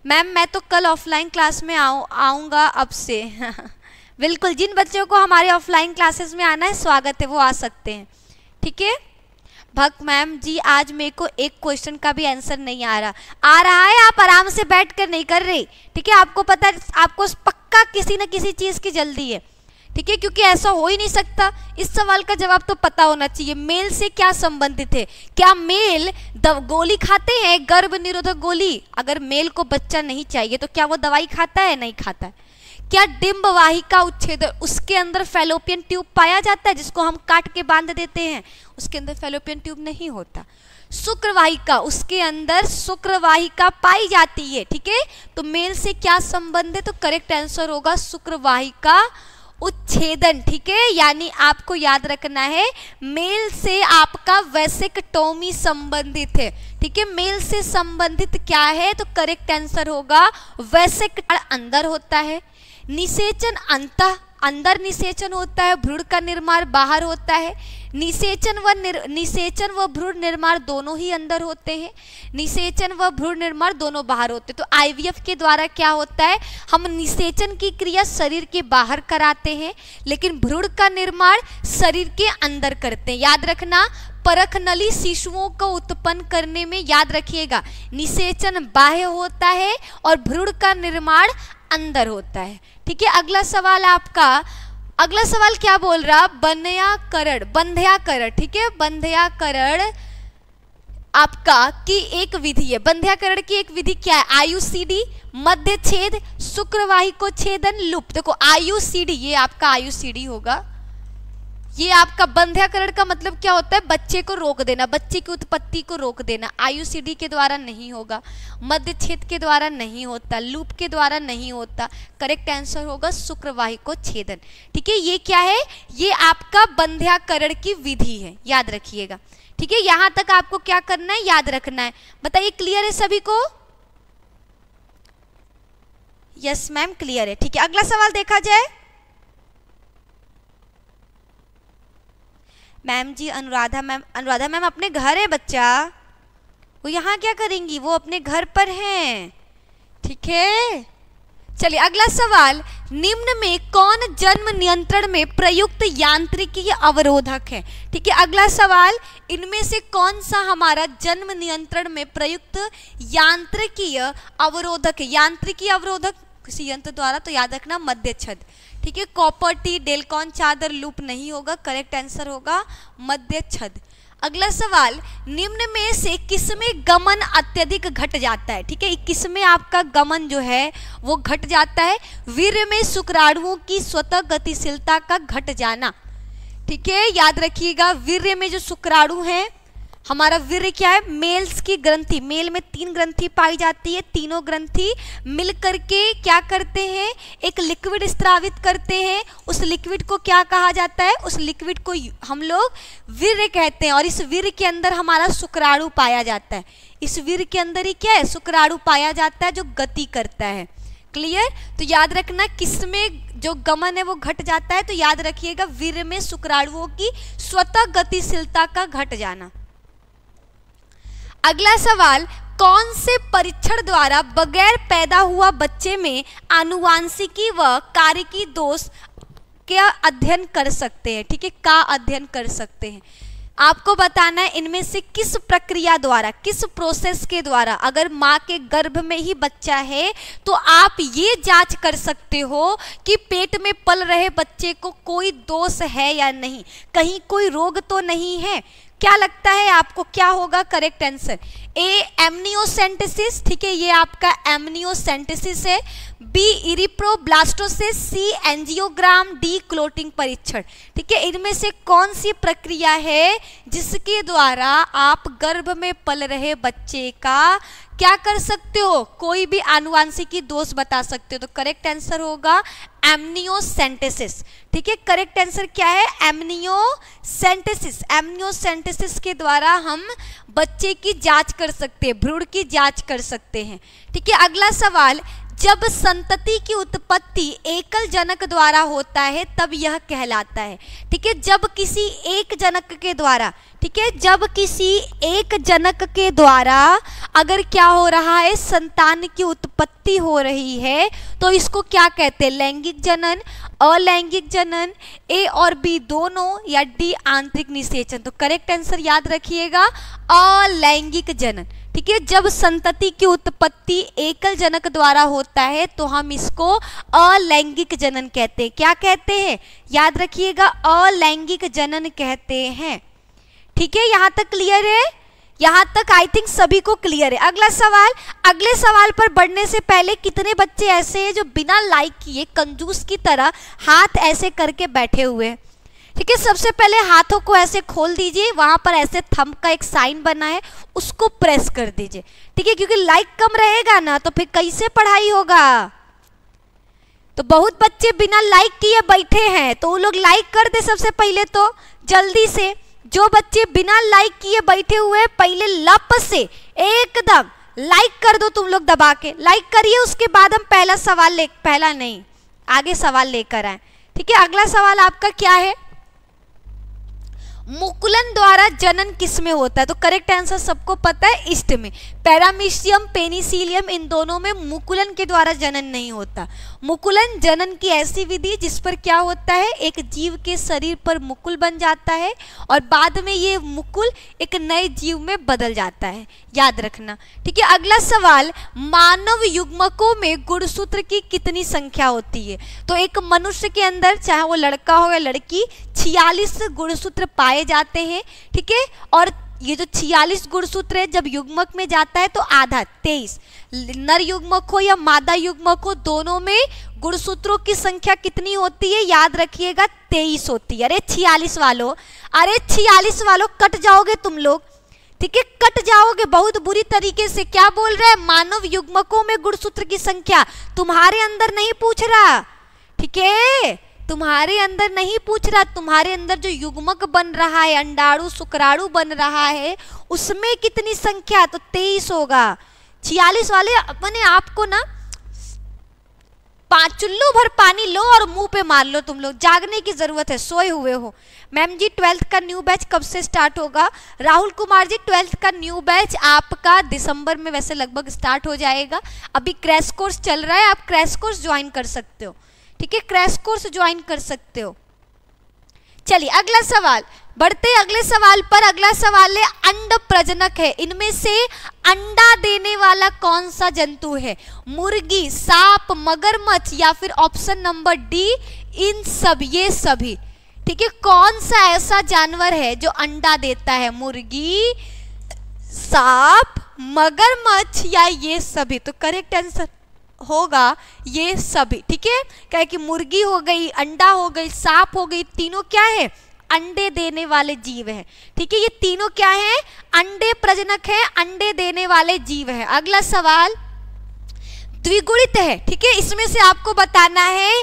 मैम मैं तो कल ऑफलाइन क्लास में आऊ आऊँगा अब से बिल्कुल जिन बच्चों को हमारे ऑफलाइन क्लासेस में आना है स्वागत है वो आ सकते हैं ठीक है भक्त मैम जी आज मेरे को एक क्वेश्चन का भी आंसर नहीं आ रहा आ रहा है आप आराम से बैठ कर नहीं कर रही ठीक है आपको पता आपको पक्का किसी न किसी चीज़ की जल्दी है ठीक है क्योंकि ऐसा हो ही नहीं सकता इस सवाल का जवाब तो पता होना चाहिए मेल से क्या संबंधित है क्या मेल दव गोली खाते हैं गर्भ निरोधक गोली अगर मेल को बच्चा नहीं चाहिए तो क्या वो दवाई खाता है नहीं खाता है क्या डिम्ब वाहिका उच्छेद उसके अंदर फेलोपियन ट्यूब पाया जाता है जिसको हम काट के बांध देते हैं उसके अंदर फेलोपियन ट्यूब नहीं होता शुक्रवाहिका उसके अंदर शुक्रवाहिका पाई जाती है ठीक है तो मेल से क्या संबंध है तो करेक्ट आंसर होगा शुक्रवाहिका उच्छेदन ठीक है यानी आपको याद रखना है मेल से आपका टोमी संबंधित है ठीक है मेल से संबंधित क्या है तो करेक्ट आंसर होगा वैसेक अंदर होता है निषेचन अंत अंदर निषेचन होता है भ्रूण का निर्माण बाहर होता है निषेचन व निषेचन व भ्रूण निर्माण दोनों ही अंदर होते हैं निषेचन व भ्रूण निर्माण दोनों बाहर होते हैं तो आईवीएफ के द्वारा क्या होता है हम निषेचन की क्रिया शरीर के बाहर कराते हैं लेकिन भ्रूण का निर्माण शरीर के अंदर करते हैं याद रखना परख नली शिशुओं को उत्पन्न करने में याद रखिएगा निषेचन बाह्य होता है और भ्रूण का निर्माण अंदर होता है ठीक है अगला सवाल आपका अगला सवाल क्या बोल रहा बनया करण बंध्या करण ठीक है बंध्या करण आपका की एक विधि है बंध्याकरण की एक विधि क्या है आयु सीढ़ी मध्य छेद शुक्रवाही को छेदन लुप देखो आयु सीढ़ी ये आपका आयु सीढ़ी होगा ये आपका बंध्याकरण का मतलब क्या होता है बच्चे को रोक देना बच्चे की उत्पत्ति को रोक देना आयुसीडी के द्वारा नहीं होगा मध्य छेद के द्वारा नहीं होता लूप के द्वारा नहीं होता करेक्ट आंसर होगा शुक्रवाही को छेदन ठीक है ये क्या है ये आपका बंध्याकरण की विधि है याद रखिएगा ठीक है यहां तक आपको क्या करना है याद रखना है बताइए क्लियर है सभी को यस मैम क्लियर है ठीक है अगला सवाल देखा जाए ma'am ji Anuradha ma'am Anuradha ma'am अपने घर है बच्चा वो यहाँ क्या करेंगी वो अपने घर पर हैं ठीक है चलिए अगला सवाल निम्न में कौन जन्म नियंत्रण में प्रयुक्त यांत्रिकी अवरोधक है ठीक है अगला सवाल इनमें से कौन सा हमारा जन्म नियंत्रण में प्रयुक्त यांत्रिकीय अवरोधक यांत्रिकी अवरोधक किसी यंत्र द्वारा तो याद रखना मध्य छद ठीक है कॉपर टी डेलकॉन चादर लूप नहीं होगा करेक्ट आंसर होगा मध्य छद अगला सवाल निम्न में से में गमन अत्यधिक घट जाता है ठीक है में आपका गमन जो है वो घट जाता है वीर में शुक्राणुओं की स्वतः गतिशीलता का घट जाना ठीक है याद रखिएगा वीर में जो शुक्राणु हैं हमारा वीर क्या है मेल्स की ग्रंथि मेल में तीन ग्रंथि पाई जाती है तीनों ग्रंथि मिल करके क्या करते हैं एक लिक्विड स्त्रावित करते हैं उस लिक्विड को क्या कहा जाता है उस लिक्विड को हम लोग वीर कहते हैं और इस वीर के अंदर हमारा शुक्राणु पाया जाता है इस वीर के अंदर ही क्या है शुक्राणु पाया जाता है जो गति करता है क्लियर तो याद रखना किसमें जो गमन है वो घट जाता है तो याद रखिएगा वीर में शुक्राणुओं की स्वतः गतिशीलता का घट जाना अगला सवाल कौन से परीक्षण द्वारा बगैर पैदा हुआ बच्चे में आनुवांशिकी व कार्य की दोष का अध्ययन कर सकते हैं ठीक है का अध्ययन कर सकते हैं आपको बताना है इनमें से किस प्रक्रिया द्वारा किस प्रोसेस के द्वारा अगर माँ के गर्भ में ही बच्चा है तो आप ये जांच कर सकते हो कि पेट में पल रहे बच्चे को कोई दोष है या नहीं कहीं कोई रोग तो नहीं है क्या लगता है आपको क्या होगा करेक्ट आंसर ए एमनियोसेंटेसिस ठीक है ये आपका एमनियोसेंटेसिस है B erythroblastosis C angiogram D clotting परीक्षण ठीक है इनमें से कौन सी प्रक्रिया है जिसके द्वारा आप गर्भ में पल रहे बच्चे का क्या कर सकते हो कोई भी आनुवांशिकी दोष बता सकते हो तो करेक्ट आंसर होगा एमनियोसेंटेसिस ठीक है करेक्ट आंसर क्या है एमनियोसेंटेसिस एमनियोसेंटेसिस के द्वारा हम बच्चे की जांच कर सकते हैं भ्रूण की जांच कर सकते हैं ठीक है अगला सवाल जब संतति की उत्पत्ति एकल जनक द्वारा होता है तब यह कहलाता है ठीक है जब किसी एक जनक के द्वारा ठीक है जब किसी एक जनक के द्वारा अगर क्या हो रहा है संतान की उत्पत्ति हो रही है तो इसको क्या कहते हैं लैंगिक जनन अलैंगिक जनन ए और बी दोनों या डी आंतरिक निषेचन तो करेक्ट आंसर याद रखिएगा अलैंगिक जनन ठीक है जब संतति की उत्पत्ति एकल जनक द्वारा होता है तो हम इसको अलैंगिक जनन कहते हैं क्या कहते हैं याद रखिएगा अलैंगिक जनन कहते हैं ठीक है यहाँ तक क्लियर है यहाँ तक आई थिंक सभी को क्लियर है अगला सवाल अगले सवाल पर बढ़ने से पहले कितने बच्चे ऐसे हैं जो बिना लाइक किए कंजूस की तरह हाथ ऐसे करके बैठे हुए हैं ठीक है सबसे पहले हाथों को ऐसे खोल दीजिए वहां पर ऐसे थम का एक साइन बना है उसको प्रेस कर दीजिए ठीक है क्योंकि लाइक कम रहेगा ना तो फिर कैसे पढ़ाई होगा तो बहुत बच्चे बिना लाइक किए बैठे हैं तो वो लोग लाइक कर दे सबसे पहले तो जल्दी से जो बच्चे बिना लाइक किए बैठे हुए पहले लप से एकदम लाइक कर दो तुम लोग दबा के लाइक करिए उसके बाद हम पहला सवाल ले पहला नहीं आगे सवाल लेकर आए ठीक है अगला सवाल आपका क्या है मुकुलन द्वारा जनन किस में होता है तो करेक्ट आंसर सबको पता है इष्ट में पैरामिशियम पेनिसिलियम इन दोनों में मुकुलन के द्वारा जनन नहीं होता मुकुलन जनन की ऐसी विधि जिस पर क्या होता है एक जीव के शरीर पर मुकुल बन जाता है और बाद में ये मुकुल एक नए जीव में बदल जाता है याद रखना ठीक है अगला सवाल मानव युग्मकों में गुणसूत्र की कितनी संख्या होती है तो एक मनुष्य के अंदर चाहे वो लड़का हो या लड़की छियालीस गुणसूत्र पाए जाते हैं ठीक है और ये जो छियालीस गुणसूत्र है जब युग्मक में जाता है तो आधा तेईस नर युग्मक हो या मादा युग्मक हो दोनों में गुणसूत्रों की संख्या कितनी होती है याद रखिएगा तेईस होती है अरे छियालीस वालों अरे छियालीस वालों कट जाओगे तुम लोग ठीक है कट जाओगे बहुत बुरी तरीके से क्या बोल रहे है मानव युग्मकों में गुणसूत्र की संख्या तुम्हारे अंदर नहीं पूछ रहा ठीक है तुम्हारे अंदर नहीं पूछ रहा तुम्हारे अंदर जो युग्मक बन रहा है अंडाणु शुक्राणु बन रहा है उसमें कितनी संख्या तो तेईस होगा छियालीस वाले अपने आप को ना पांच चुल्लू भर पानी लो और मुंह पे मार लो तुम लोग जागने की ज़रूरत है सोए हुए हो मैम जी ट्वेल्थ का न्यू बैच कब से स्टार्ट होगा राहुल कुमार जी ट्वेल्थ का न्यू बैच आपका दिसंबर में वैसे लगभग स्टार्ट हो जाएगा अभी क्रैश कोर्स चल रहा है आप क्रैश कोर्स ज्वाइन कर सकते हो ठीक है क्रैश कोर्स ज्वाइन कर सकते हो चलिए अगला सवाल बढ़ते अगले सवाल पर अगला सवाल है अंड प्रजनक है इनमें से अंडा देने वाला कौन सा जंतु है मुर्गी सांप मगरमच्छ या फिर ऑप्शन नंबर डी इन सब ये सभी ठीक है कौन सा ऐसा जानवर है जो अंडा देता है मुर्गी सांप मगरमच्छ या ये सभी तो करेक्ट आंसर होगा ये सभी ठीक है क्या कि मुर्गी हो गई अंडा हो गई सांप हो गई तीनों क्या है अंडे देने वाले जीव है ठीक है ये तीनों क्या है अंडे प्रजनक है अंडे देने वाले जीव है अगला सवाल द्विगुणित है ठीक है इसमें से आपको बताना है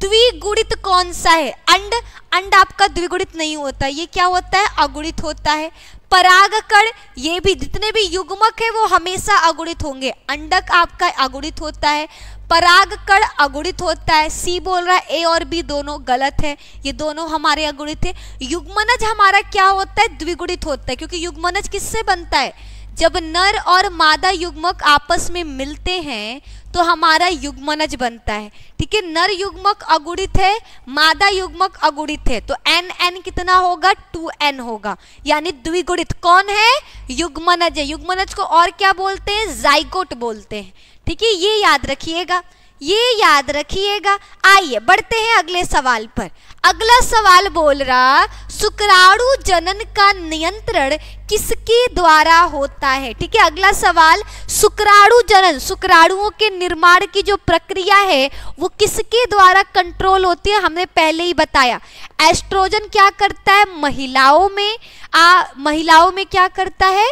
द्विगुणित कौन सा है अंड अंड आपका द्विगुणित नहीं होता ये क्या होता है अगुणित होता है परागकण ये भी जितने भी युग्मक है वो हमेशा अगुणित होंगे अंडक आपका अगुणित होता है परागकण अगुणित होता है सी बोल रहा है ए और बी दोनों गलत है ये दोनों हमारे अगुणित है युग्मनज हमारा क्या होता है द्विगुणित होता है क्योंकि युग्मनज किससे बनता है जब नर और मादा युग्मक आपस में मिलते हैं तो हमारा युग्मनज बनता है ठीक है नर युग्मक अगुणित है मादा युग्मक अगुणित है तो एन एन कितना होगा टू एन होगा यानी द्विगुणित कौन है युग्मनज है युग्मनज को और क्या बोलते हैं जाइकोट बोलते हैं ठीक है ये याद रखिएगा ये याद रखिएगा आइए बढ़ते हैं अगले सवाल पर अगला सवाल बोल रहा शुक्राणु जनन का नियंत्रण किसके द्वारा होता है ठीक है अगला सवाल शुक्राणु जनन शुक्राणुओं के निर्माण की जो प्रक्रिया है वो किसके द्वारा कंट्रोल होती है हमने पहले ही बताया एस्ट्रोजन क्या करता है महिलाओं में आ महिलाओं में क्या करता है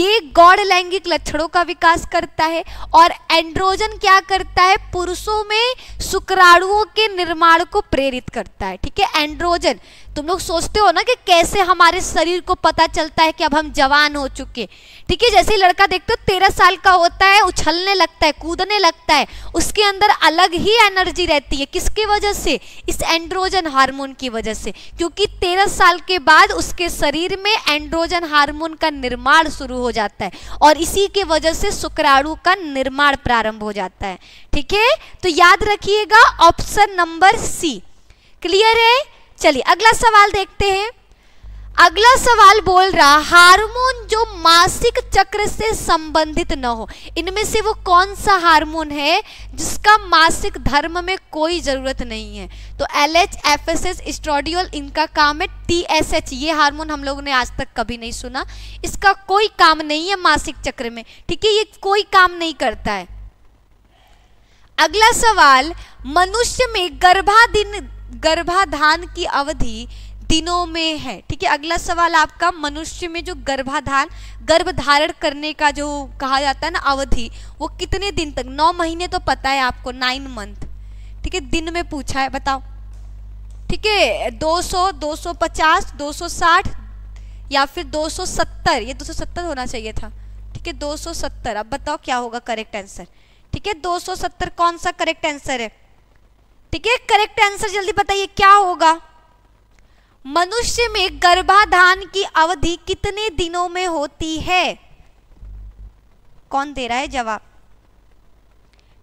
ये गौड़ लैंगिक लक्षणों का विकास करता है और एंड्रोजन क्या करता है पुरुषों में शुक्राणुओं के निर्माण को प्रेरित करता है ठीक है एंड्रोजन तुम लोग सोचते हो ना कि कैसे हमारे शरीर को पता चलता है कि अब हम जवान हो चुके ठीक है जैसे लड़का देखते हो तेरह साल का होता है उछलने लगता है कूदने लगता है उसके अंदर अलग ही एनर्जी रहती है किसकी वजह से इस एंड्रोजन हार्मोन की वजह से क्योंकि तेरह साल के बाद उसके शरीर में एंड्रोजन हार्मोन का निर्माण शुरू हो जाता है और इसी के वजह से शुक्राणु का निर्माण प्रारंभ हो जाता है ठीक है तो याद रखिएगा ऑप्शन नंबर सी क्लियर है चलिए अगला सवाल देखते हैं अगला सवाल बोल रहा हार्मोन जो मासिक चक्र से संबंधित न हो इनमें से वो कौन सा हार्मोन है जिसका मासिक धर्म में कोई ज़रूरत नहीं है तो L H F S S estradiol इनका काम है टी एस एच ये हार्मोन हम लोगों ने आज तक कभी नहीं सुना इसका कोई काम नहीं है मासिक चक्र में ठीक है ये कोई काम नहीं करता है अगला सवाल मनुष्य में गर्भाधीन गर्भाधान की अवधि दिनों में है ठीक है अगला सवाल आपका मनुष्य में जो गर्भाधान गर्भ धारण करने का जो कहा जाता है ना अवधि वो कितने दिन तक नौ महीने तो पता है आपको नाइन मंथ ठीक है दिन में पूछा है बताओ ठीक है 200 250 260 या फिर 270 ये 270 होना चाहिए था ठीक है 270 अब बताओ क्या होगा करेक्ट आंसर ठीक है 270 कौन सा करेक्ट आंसर है ठीक है करेक्ट आंसर जल्दी बताइए क्या होगा मनुष्य में गर्भाधान की अवधि कितने दिनों में होती है कौन दे रहा है जवाब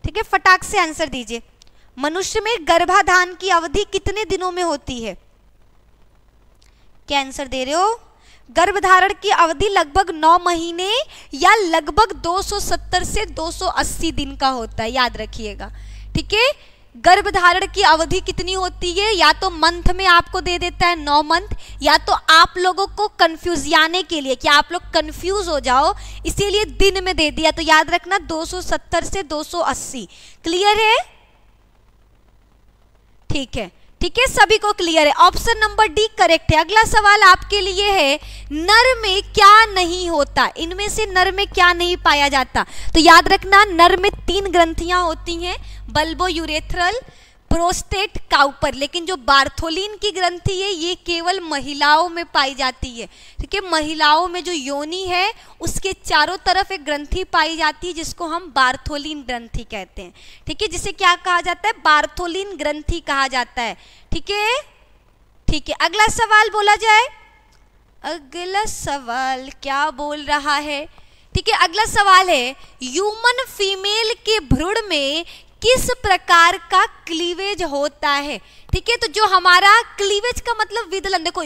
ठीक है फटाक से आंसर दीजिए मनुष्य में गर्भाधान की अवधि कितने दिनों में होती है क्या आंसर दे रहे हो गर्भधारण की अवधि लगभग 9 महीने या लगभग 270 से 280 दिन का होता है याद रखिएगा ठीक है गर्भधारण की अवधि कितनी होती है या तो मंथ में आपको दे देता है नौ मंथ या तो आप लोगों को कंफ्यूज आने के लिए कि आप लोग कंफ्यूज हो जाओ इसीलिए दिन में दे दिया तो याद रखना 270 से 280 क्लियर है ठीक है ठीक है सभी को क्लियर है ऑप्शन नंबर डी करेक्ट है अगला सवाल आपके लिए है नर में क्या नहीं होता इनमें से नर में क्या नहीं पाया जाता तो याद रखना नर में तीन ग्रंथियां होती हैं बल्बो यूरेथ्रल प्रोस्टेट काउपर लेकिन जो बार्थोलिन की ग्रंथि है ये केवल महिलाओं में पाई जाती है ठीक है महिलाओं में जो योनि है उसके चारों तरफ एक ग्रंथि पाई जाती है जिसको हम बार्थोलिन ग्रंथि कहते हैं ठीक है जिसे क्या कहा जाता है बार्थोलिन ग्रंथि कहा जाता है ठीक है ठीक है अगला सवाल बोला जाए अगला सवाल क्या बोल रहा है ठीक है अगला सवाल है ह्यूमन फीमेल के भ्रूण में किस प्रकार का क्लीवेज होता है ठीक है तो जो हमारा क्लीवेज का मतलब विदलन देखो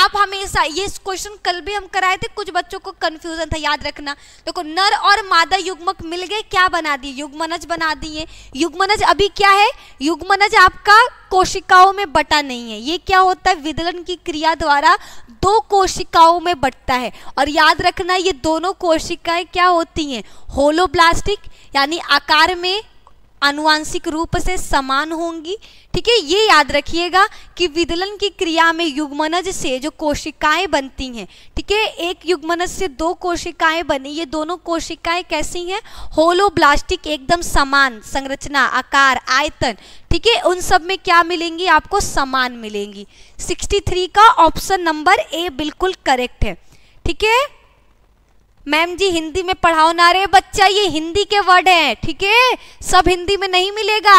आप हमेशा ये क्वेश्चन कल भी हम कराए थे कुछ बच्चों को कंफ्यूजन था याद रखना देखो तो नर और मादा युग्मक मिल गए क्या बना दिए युग्मनज बना दिए युग्मनज अभी क्या है युग्मनज आपका कोशिकाओं में बटा नहीं है ये क्या होता है विदलन की क्रिया द्वारा दो कोशिकाओं में बटता है और याद रखना ये दोनों कोशिकाएं क्या होती हैं होलोब्लास्टिक यानी आकार में अनुवांशिक रूप से समान होंगी ठीक है ये याद रखिएगा कि विदलन की क्रिया में युग्मनज से जो कोशिकाएं बनती हैं ठीक है एक युग्मनज से दो कोशिकाएं बनी ये दोनों कोशिकाएं कैसी हैं होलोब्लास्टिक एकदम समान संरचना आकार आयतन ठीक है उन सब में क्या मिलेंगी आपको समान मिलेंगी 63 का ऑप्शन नंबर ए बिल्कुल करेक्ट है ठीक है मैम जी हिंदी में पढ़ाओ ना रे बच्चा ये हिंदी के वर्ड है ठीक है सब हिंदी में नहीं मिलेगा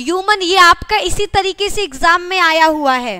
ह्यूमन ये आपका इसी तरीके से एग्जाम में आया हुआ है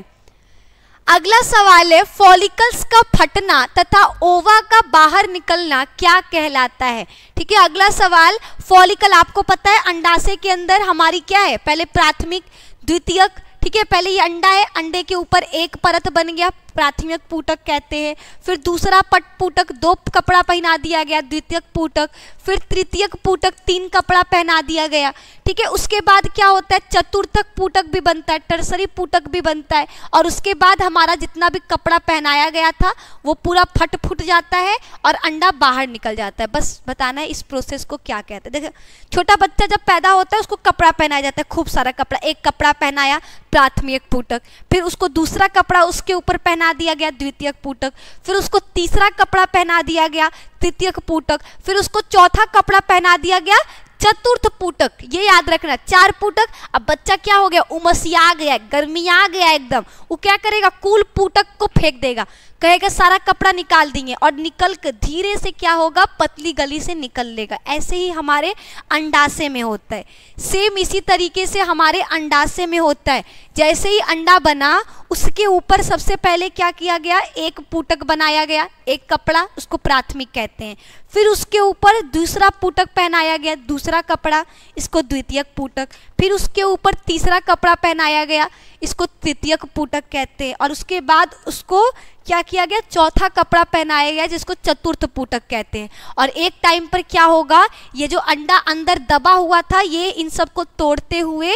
अगला सवाल है फॉलिकल्स का फटना तथा ओवा का बाहर निकलना क्या कहलाता है ठीक है अगला सवाल फॉलिकल आपको पता है अंडाशय के अंदर हमारी क्या है पहले प्राथमिक द्वितीयक ठीक है पहले ये अंडा है अंडे के ऊपर एक परत बन गया प्राथमिक पूटक कहते हैं फिर दूसरा पट पूटक दो कपड़ा पहना दिया गया द्वितीयक पूटक फिर तृतीयक पूटक तीन कपड़ा पहना दिया गया ठीक है उसके बाद क्या होता है चतुर्थक पूटक भी बनता है टर्सरी पूटक भी बनता है और उसके बाद हमारा जितना भी कपड़ा पहनाया गया था वो पूरा फट फुट जाता है और अंडा बाहर निकल जाता है बस बताना है इस प्रोसेस को क्या कहते हैं देखो छोटा बच्चा जब पैदा होता है उसको कपड़ा पहनाया जाता है खूब सारा कपड़ा एक कपड़ा पहनाया प्राथमिक पूटक फिर उसको दूसरा कपड़ा उसके ऊपर पहना पहना दिया गया द्वितीयक पुटक फिर उसको तीसरा कपड़ा पहना दिया गया तृतीयक पुटक फिर उसको चौथा कपड़ा पहना दिया गया चतुर्थ पुटक ये याद रखना चार पुटक अब बच्चा क्या हो गया उमसिया गया गर्मी आ गया एकदम वो क्या करेगा कुल पुटक को फेंक देगा कहेगा सारा कपड़ा निकाल देंगे और निकल कर धीरे से क्या होगा पतली गली से निकल लेगा ऐसे ही हमारे अंडासे में होता है सेम इसी तरीके से हमारे अंडासे में होता है जैसे ही अंडा बना उसके ऊपर सबसे पहले क्या किया गया एक पुटक बनाया गया एक कपड़ा उसको प्राथमिक कहते हैं फिर उसके ऊपर दूसरा पुटक पहनाया गया दूसरा कपड़ा इसको द्वितीयक पुटक फिर उसके ऊपर तीसरा कपड़ा पहनाया गया इसको तृतीयक पुटक कहते हैं और उसके बाद उसको क्या किया गया चौथा कपड़ा पहनाया गया जिसको चतुर्थ पुटक कहते हैं और एक टाइम पर क्या होगा ये जो अंडा अंदर दबा हुआ था ये इन सबको तोड़ते हुए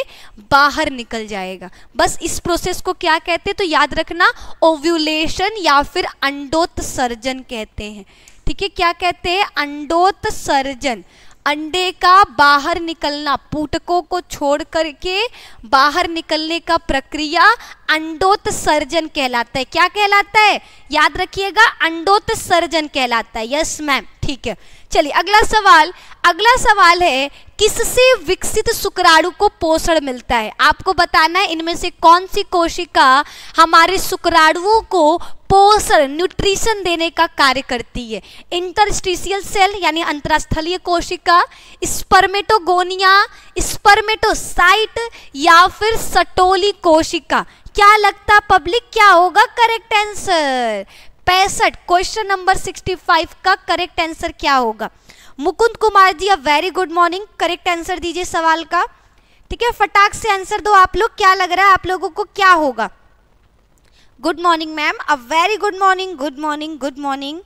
बाहर निकल जाएगा बस इस प्रोसेस को क्या कहते हैं तो याद रखना ओव्यूलेशन या फिर अंडोत्सर्जन कहते हैं ठीक है क्या कहते हैं अंडोत सर्जन अंडे का बाहर निकलना पूटकों को छोड़ करके बाहर निकलने का प्रक्रिया अंडोत सर्जन कहलाता है क्या कहलाता है याद रखिएगा अंडोत सर्जन कहलाता है यस मैम ठीक है चलिए अगला सवाल अगला सवाल है किससे विकसित शुक्राणु को पोषण मिलता है आपको बताना है इनमें से कौन सी कोशिका हमारे शुक्राणुओं को पोषण न्यूट्रिशन देने का कार्य करती है इंटरस्टिशियल सेल यानी अंतरास्थलीय कोशिका स्पर्मेटोगोनिया स्पर्मेटोसाइट या फिर सटोली कोशिका क्या लगता पब्लिक क्या होगा करेक्ट आंसर पैंसठ क्वेश्चन नंबर 65 का करेक्ट आंसर क्या होगा Mukund Kumar ji a very good morning correct answer दीजिए सवाल का ठीक है फटाक से आंसर दो आप लोग क्या लग रहा है आप लोगों को क्या होगा good morning ma'am a very good morning good morning good morning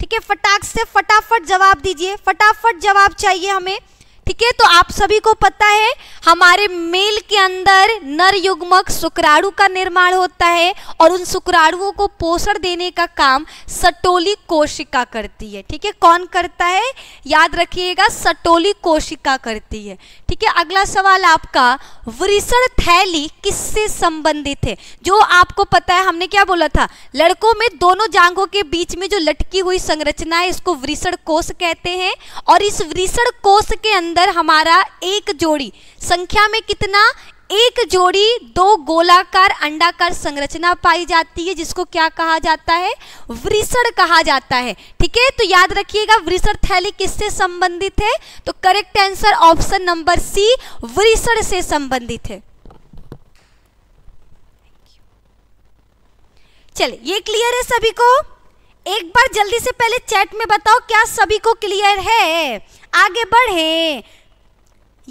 ठीक है फटाक से फटाफट जवाब दीजिए फटाफट जवाब चाहिए हमें ठीक है तो आप सभी को पता है हमारे मेल के अंदर नर युग्मक शुक्राणु का निर्माण होता है और उन शुक्राणुओं को पोषण देने का काम सटोली कोशिका करती है ठीक है कौन करता है याद रखिएगा सटोली कोशिका करती है ठीक है अगला सवाल आपका वृषण थैली किससे संबंधित है जो आपको पता है हमने क्या बोला था लड़कों में दोनों जांगों के बीच में जो लटकी हुई संरचना है इसको वृषण कोष कहते हैं और इस वृषण कोष के अंदर अंदर हमारा एक जोड़ी संख्या में कितना एक जोड़ी दो गोलाकार अंडाकार संरचना पाई जाती है जिसको क्या कहा जाता है वृषण कहा जाता है ठीक है तो याद रखिएगा वृषण थैली किससे संबंधित है तो correct answer option number C वृषण से संबंधित है चलिए ये क्लियर है सभी को एक बार जल्दी से पहले चैट में बताओ क्या सभी को क्लियर है आगे बढ़े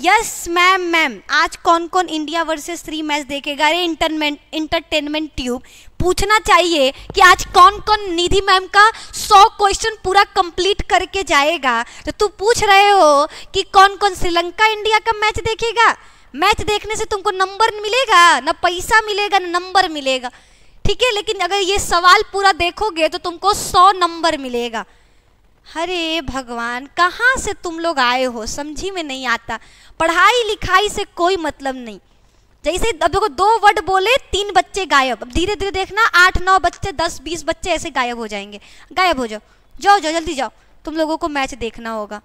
यस मैम मैम आज कौन कौन इंडिया वर्सेस थ्री मैच देखेगा अरे इंटरमेंट इंटरटेनमेंट ट्यूब पूछना चाहिए कि आज कौन कौन निधि मैम का सौ क्वेश्चन पूरा कंप्लीट करके जाएगा तो तू पूछ रहे हो कि कौन कौन श्रीलंका इंडिया का मैच देखेगा मैच देखने से तुमको नंबर मिलेगा ना पैसा मिलेगा ना नंबर मिलेगा ठीक है लेकिन अगर ये सवाल पूरा देखोगे तो तुमको सौ नंबर मिलेगा अरे भगवान कहाँ से तुम लोग आए हो समझी में नहीं आता पढ़ाई लिखाई से कोई मतलब नहीं जैसे अब देखो दो वर्ड बोले तीन बच्चे गायब अब धीरे धीरे देखना आठ नौ बच्चे दस बीस बच्चे ऐसे गायब हो जाएंगे गायब हो जाओ जाओ जाओ जल्दी जाओ तुम लोगों को मैच देखना होगा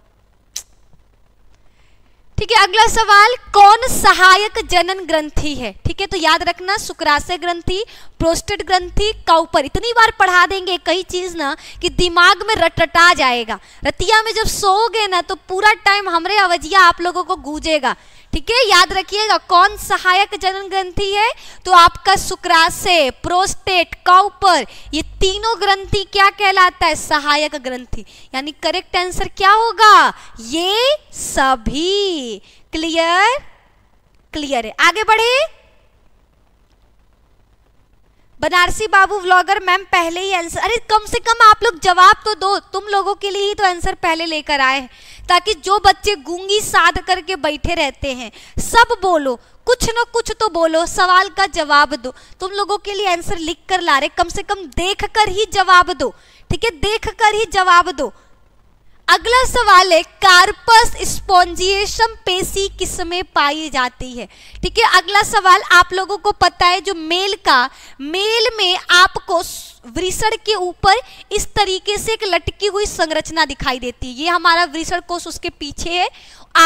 ठीक है अगला सवाल कौन सहायक जनन ग्रंथि है ठीक है तो याद रखना शुक्राशय ग्रंथि प्रोस्टेट ग्रंथि काउपर इतनी बार पढ़ा देंगे कई चीज ना कि दिमाग में रटटा जाएगा रतिया में जब सोओगे ना तो पूरा टाइम हमरे अवजिया आप लोगों को गूंजेगा ठीक है याद रखिएगा कौन सहायक जनन ग्रंथि है तो आपका शुक्राशय प्रोस्टेट काउपर ये तीनों ग्रंथि क्या कहलाता है सहायक ग्रंथि यानी करेक्ट आंसर क्या होगा ये सभी क्लियर क्लियर है आगे बढ़े बनारसी बाबू व्लॉगर मैम पहले ही आंसर अरे कम से कम आप लोग जवाब तो दो तुम लोगों के लिए ही तो आंसर पहले लेकर आए ताकि जो बच्चे गूंगी साध करके बैठे रहते हैं सब बोलो कुछ ना कुछ तो बोलो सवाल का जवाब दो तुम लोगों के लिए आंसर लिख कर ला रहे कम से कम देख कर ही जवाब दो ठीक है देख कर ही जवाब दो अगला सवाल है कार्पस स्पॉन्जिएशम पेशी किस में पाई जाती है ठीक है अगला सवाल आप लोगों को पता है जो मेल का मेल में आपको वृषण के ऊपर इस तरीके से एक लटकी हुई संरचना दिखाई देती है ये हमारा वृषण कोष उसके पीछे है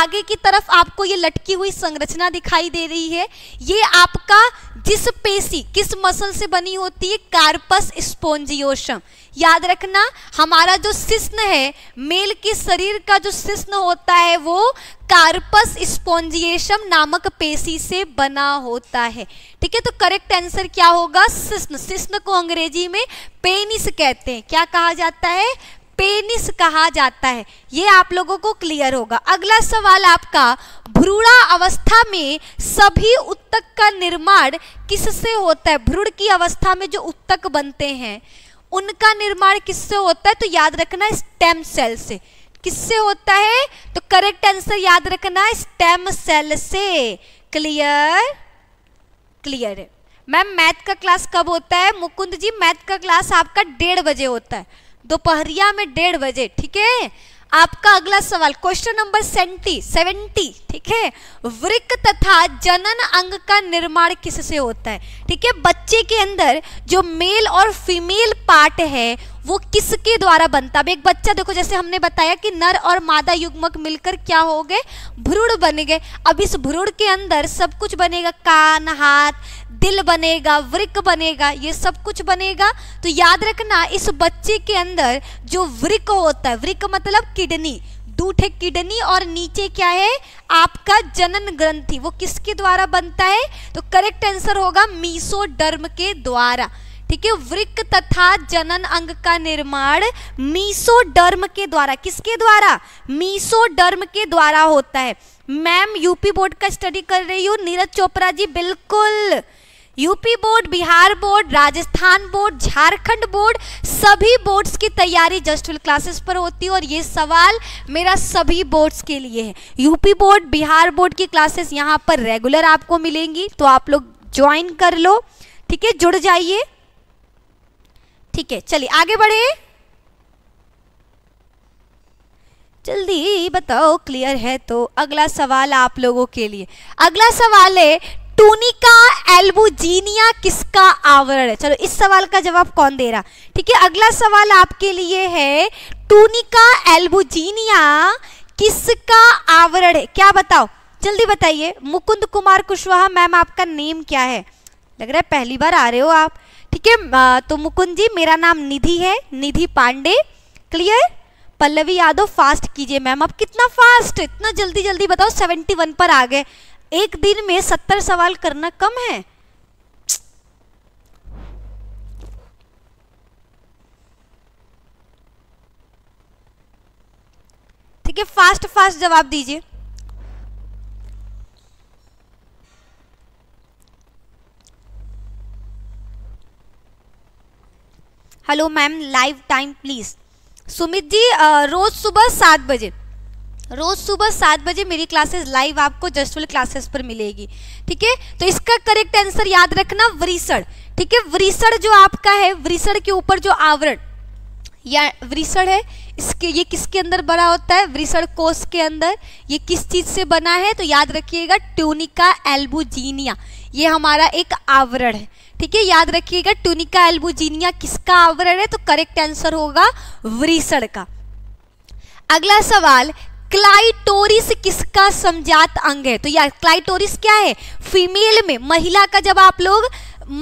आगे की तरफ आपको ये लटकी हुई संरचना दिखाई दे रही है ये आपका जिस पेशी किस मसल से बनी होती है कार्पस स्पोंजियोशम याद रखना हमारा जो सिस्न है मेल के शरीर का जो सिस्न होता है वो कार्पस स्पोन्जिएशम नामक पेशी से बना होता है ठीक है तो करेक्ट आंसर क्या होगा सिस्न सिस्न को अंग्रेजी में पेनिस कहते हैं क्या कहा जाता है पेनिस कहा जाता है ये आप लोगों को क्लियर होगा अगला सवाल आपका भ्रूणा अवस्था में सभी उत्तक का निर्माण किससे होता है भ्रूण की अवस्था में जो उत्तक बनते हैं उनका निर्माण किससे होता है तो याद रखना स्टेम सेल से किससे होता है तो करेक्ट आंसर याद रखना स्टेम सेल से क्लियर क्लियर है मैम मैथ का क्लास कब होता है मुकुंद जी मैथ का क्लास आपका डेढ़ बजे होता है दोपहरिया में डेढ़ बजे ठीक है आपका अगला सवाल क्वेश्चन नंबर सेवेंटी सेवेंटी ठीक है वृक तथा जनन अंग का निर्माण किससे होता है ठीक है बच्चे के अंदर जो मेल और फीमेल पार्ट है वो किसके द्वारा बनता अब एक बच्चा देखो जैसे हमने बताया कि नर और मादा युग्मक मिलकर क्या हो गए भ्रूण बने गए अब इस भ्रूण के अंदर सब कुछ बनेगा कान हाथ दिल बनेगा वृक बनेगा ये सब कुछ बनेगा तो याद रखना इस बच्चे के अंदर जो वृक होता है वृक मतलब किडनी दूठे किडनी और नीचे क्या है आपका जनन ग्रंथि वो किसके द्वारा बनता है तो करेक्ट आंसर होगा मीसोडर्म के द्वारा ठीक है वृक तथा जनन अंग का निर्माण मीसोडर्म के द्वारा किसके द्वारा मीसोडर्म के द्वारा होता है मैम यूपी बोर्ड का स्टडी कर रही हूँ नीरज चोपड़ा जी बिल्कुल UP board Bihar board Rajasthan board Jharkhand board सभी बोर्ड्स की तैयारी जस्ट विल क्लासेस पर होती है और ये सवाल मेरा सभी बोर्ड्स के लिए है यूपी बोर्ड बिहार बोर्ड की क्लासेस यहाँ पर रेगुलर आपको मिलेंगी तो आप लोग ज्वाइन कर लो ठीक है जुड़ जाइए ठीक है चलिए आगे बढ़े जल्दी बताओ क्लियर है तो अगला सवाल आप लोगों के लिए अगला सवाल है टूनिका एल्बुजीनिया किसका आवरण है चलो इस सवाल का जवाब कौन दे रहा ठीक है अगला सवाल आपके लिए है टूनिका एल्बुजीनिया किसका आवरण है क्या बताओ जल्दी बताइए मुकुंद कुमार कुशवाहा मैम आपका नेम क्या है लग रहा है पहली बार आ रहे हो आप ठीक है तो मुकुंद जी मेरा नाम निधि है निधि पांडे क्लियर पल्लवी यादव फास्ट कीजिए मैम आप कितना फास्ट इतना जल्दी जल्दी बताओ सेवेंटी वन पर आ गए एक दिन में सत्तर सवाल करना कम है ठीक है फास्ट फास्ट जवाब दीजिए hello ma'am live time please Sumit ji रोज सुबह सात बजे रोज सुबह सात बजे मेरी क्लासेस लाइव आपको जस्टफुल क्लासेस पर मिलेगी ठीक है तो इसका करेक्ट आंसर याद रखना वरीसड़ ठीक है वरीसड़ जो आपका है वरीसड़ के ऊपर जो आवरण या वृषण है इसके ये किसके अंदर बना होता है वृषण कोष के अंदर ये किस चीज से बना है तो याद रखिएगा ट्यूनिका एल्बुजीनिया ये हमारा एक आवरण है ठीक है याद रखिएगा ट्यूनिका एल्बुजीनिया किसका आवरण है तो करेक्ट आंसर होगा वृषण का अगला सवाल क्लाइटोरिस किसका समझात अंग है तो यार क्लाइटोरिस क्या है फीमेल में महिला का जब आप लोग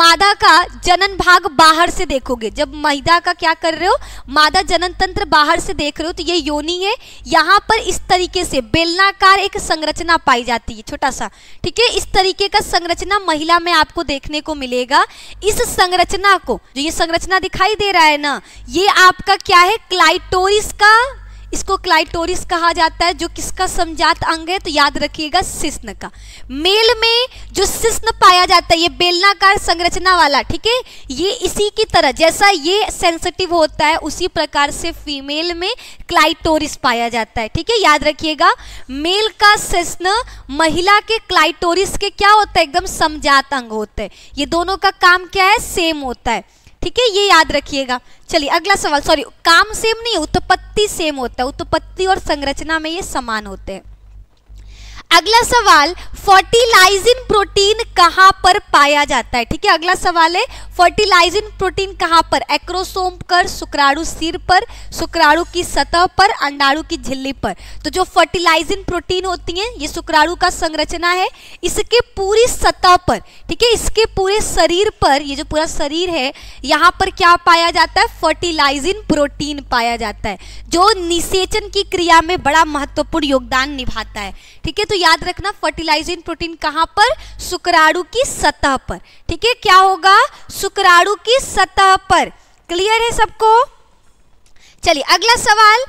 मादा का जनन भाग बाहर से देखोगे जब महिला का क्या कर रहे हो मादा जनन तंत्र बाहर से देख रहे हो तो ये योनि है यहाँ पर इस तरीके से बेलनाकार एक संरचना पाई जाती है छोटा सा ठीक है इस तरीके का संरचना महिला में आपको देखने को मिलेगा इस संरचना को जो ये संरचना दिखाई दे रहा है ना ये आपका क्या है क्लाइटोरिस का इसको क्लाइटोरिस कहा जाता है जो किसका समझात अंग है तो याद रखिएगा सिस्न का मेल में जो सिस्न पाया जाता है ये बेलनाकार संरचना वाला ठीक है ये इसी की तरह जैसा ये सेंसिटिव होता है उसी प्रकार से फीमेल में क्लाइटोरिस पाया जाता है ठीक है याद रखिएगा मेल का सिस्न महिला के क्लाइटोरिस के क्या होता है एकदम समझात अंग होते हैं ये दोनों का काम क्या है सेम होता है ठीक है ये याद रखिएगा चलिए अगला सवाल सॉरी काम सेम नहीं है उत्पत्ति सेम होता है उत्पत्ति और संरचना में ये समान होते हैं अगला सवाल फर्टिलाइजिन प्रोटीन कहाँ पर पाया जाता है ठीक है अगला सवाल है फर्टिलाइजिन प्रोटीन कहां पर एक्रोसोम पर शुक्राणु सिर पर शुक्राणु की सतह पर अंडाणु की झिल्ली पर तो जो फर्टिलाइजिन प्रोटीन होती है ये शुक्राणु का संरचना है इसके पूरी सतह पर ठीक है इसके पूरे शरीर पर ये जो पूरा शरीर है यहाँ पर क्या पाया जाता है फर्टिलाइजिन प्रोटीन पाया जाता है जो निषेचन की क्रिया में बड़ा महत्वपूर्ण योगदान निभाता है ठीक है तो याद रखना फर्टिलाइजिंग प्रोटीन कहां पर शुक्राणु की सतह पर ठीक है क्या होगा शुक्राणु की सतह पर क्लियर है सबको चलिए अगला सवाल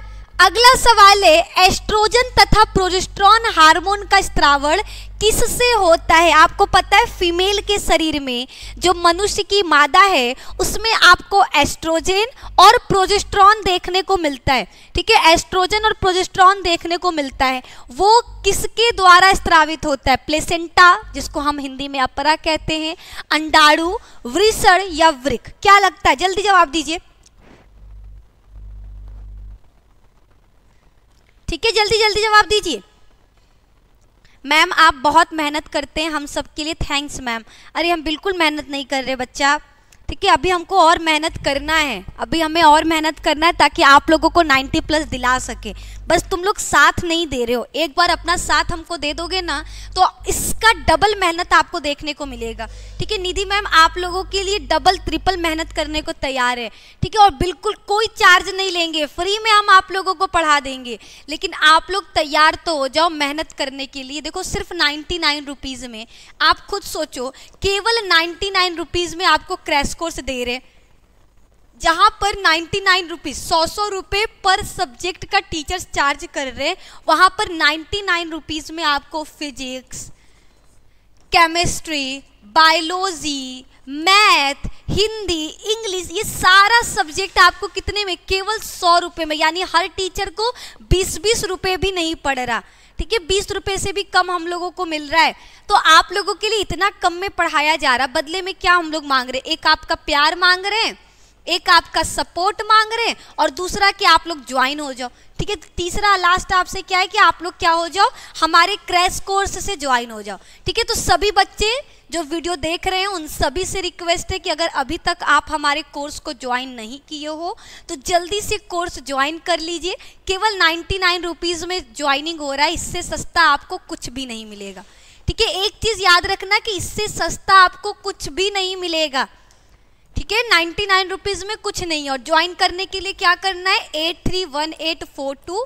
अगला सवाल है एस्ट्रोजन तथा प्रोजेस्ट्रॉन हार्मोन का स्त्रावण किससे होता है आपको पता है फीमेल के शरीर में जो मनुष्य की मादा है उसमें आपको एस्ट्रोजन और प्रोजेस्ट्रॉन देखने को मिलता है ठीक है एस्ट्रोजन और प्रोजेस्ट्रॉन देखने को मिलता है वो किसके द्वारा स्त्रावित होता है प्लेसेंटा जिसको हम हिंदी में अपरा कहते हैं अंडाणु वृषण या वृक क्या लगता है जल्दी जवाब दीजिए ठीक है जल्दी जल्दी जवाब दीजिए मैम आप बहुत मेहनत करते हैं हम सब के लिए थैंक्स मैम अरे हम बिल्कुल मेहनत नहीं कर रहे बच्चा ठीक है अभी हमको और मेहनत करना है अभी हमें और मेहनत करना है ताकि आप लोगों को 90 प्लस दिला सके बस तुम लोग साथ नहीं दे रहे हो एक बार अपना साथ हमको दे दोगे ना तो इसका डबल मेहनत आपको देखने को मिलेगा ठीक है निधि मैम आप लोगों के लिए डबल ट्रिपल मेहनत करने को तैयार है ठीक है और बिल्कुल कोई चार्ज नहीं लेंगे फ्री में हम आप लोगों को पढ़ा देंगे लेकिन आप लोग तैयार तो हो जाओ मेहनत करने के लिए देखो सिर्फ नाइन्टी नाइन रुपीज़ में आप खुद सोचो केवल नाइन्टी नाइन रुपीज़ में आपको क्रैश कोर्स दे रहे हैं जहाँ पर 99 नाइन रुपीज़ सौ सौ रुपये पर सब्जेक्ट का टीचर्स चार्ज कर रहे हैं वहाँ पर 99 नाइन रुपीज़ में आपको physics chemistry biology math Hindi English ये सारा सब्जेक्ट आपको कितने में केवल सौ रुपये में यानी हर टीचर को बीस बीस रुपये भी नहीं पड़ रहा ठीक है बीस रुपये से भी कम हम लोगों को मिल रहा है तो आप लोगों के लिए इतना कम में पढ़ाया जा रहा बदले में क्या हम लोग मांग रहे हैं एक आपका प्यार मांग रहे हैं एक आपका सपोर्ट मांग रहे हैं और दूसरा कि आप लोग ज्वाइन हो जाओ ठीक है तीसरा लास्ट आपसे क्या है कि आप लोग क्या हो जाओ हमारे क्रैश कोर्स से ज्वाइन हो जाओ ठीक है तो सभी बच्चे जो वीडियो देख रहे हैं उन सभी से रिक्वेस्ट है कि अगर अभी तक आप हमारे कोर्स को ज्वाइन नहीं किए हो तो जल्दी से कोर्स ज्वाइन कर लीजिए केवल नाइन्टी नाइन रुपीज़ में ज्वाइनिंग हो रहा है इससे सस्ता आपको कुछ भी नहीं मिलेगा ठीक है एक चीज़ याद रखना कि इससे सस्ता आपको कुछ भी नहीं मिलेगा ठीक है नाइन्टी नाइन रुपीज में कुछ नहीं है और ज्वाइन करने के लिए क्या करना है eight three one eight four two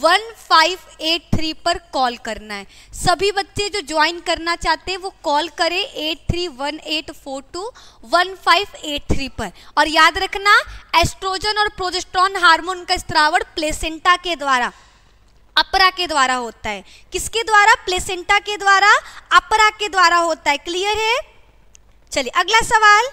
one five eight three पर कॉल करना है सभी बच्चे जो ज्वाइन करना चाहते हैं वो कॉल करें eight three one eight four two one five eight three पर और याद रखना एस्ट्रोजन और प्रोजेस्ट्रॉन हार्मोन का स्त्रावण प्लेसेंटा के द्वारा अपरा के द्वारा होता है किसके द्वारा प्लेसेंटा के द्वारा अपरा के द्वारा होता है क्लियर है चलिए अगला सवाल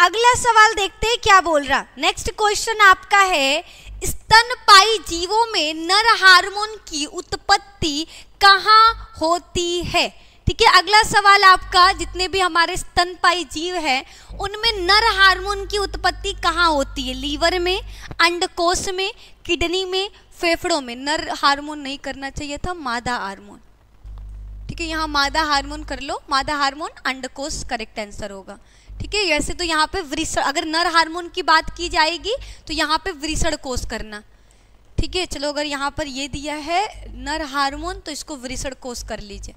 अगला सवाल देखते हैं क्या बोल रहा नेक्स्ट क्वेश्चन आपका है स्तनपाई जीवों में नर हार्मोन की उत्पत्ति कहाँ होती है ठीक है अगला सवाल आपका जितने भी हमारे स्तनपाई जीव हैं उनमें नर हार्मोन की उत्पत्ति कहाँ होती है लीवर में अंडकोश में किडनी में फेफड़ों में नर हार्मोन नहीं करना चाहिए था मादा हार्मोन ठीक है यहाँ मादा हार्मोन कर लो मादा हार्मोन अंडकोश करेक्ट आंसर होगा ठीक है वैसे तो यहाँ पे वृषण अगर नर हार्मोन की बात की जाएगी तो यहाँ पे वृषण कोष करना ठीक है चलो अगर यहाँ पर ये दिया है नर हार्मोन तो इसको वृषण कोष कर लीजिए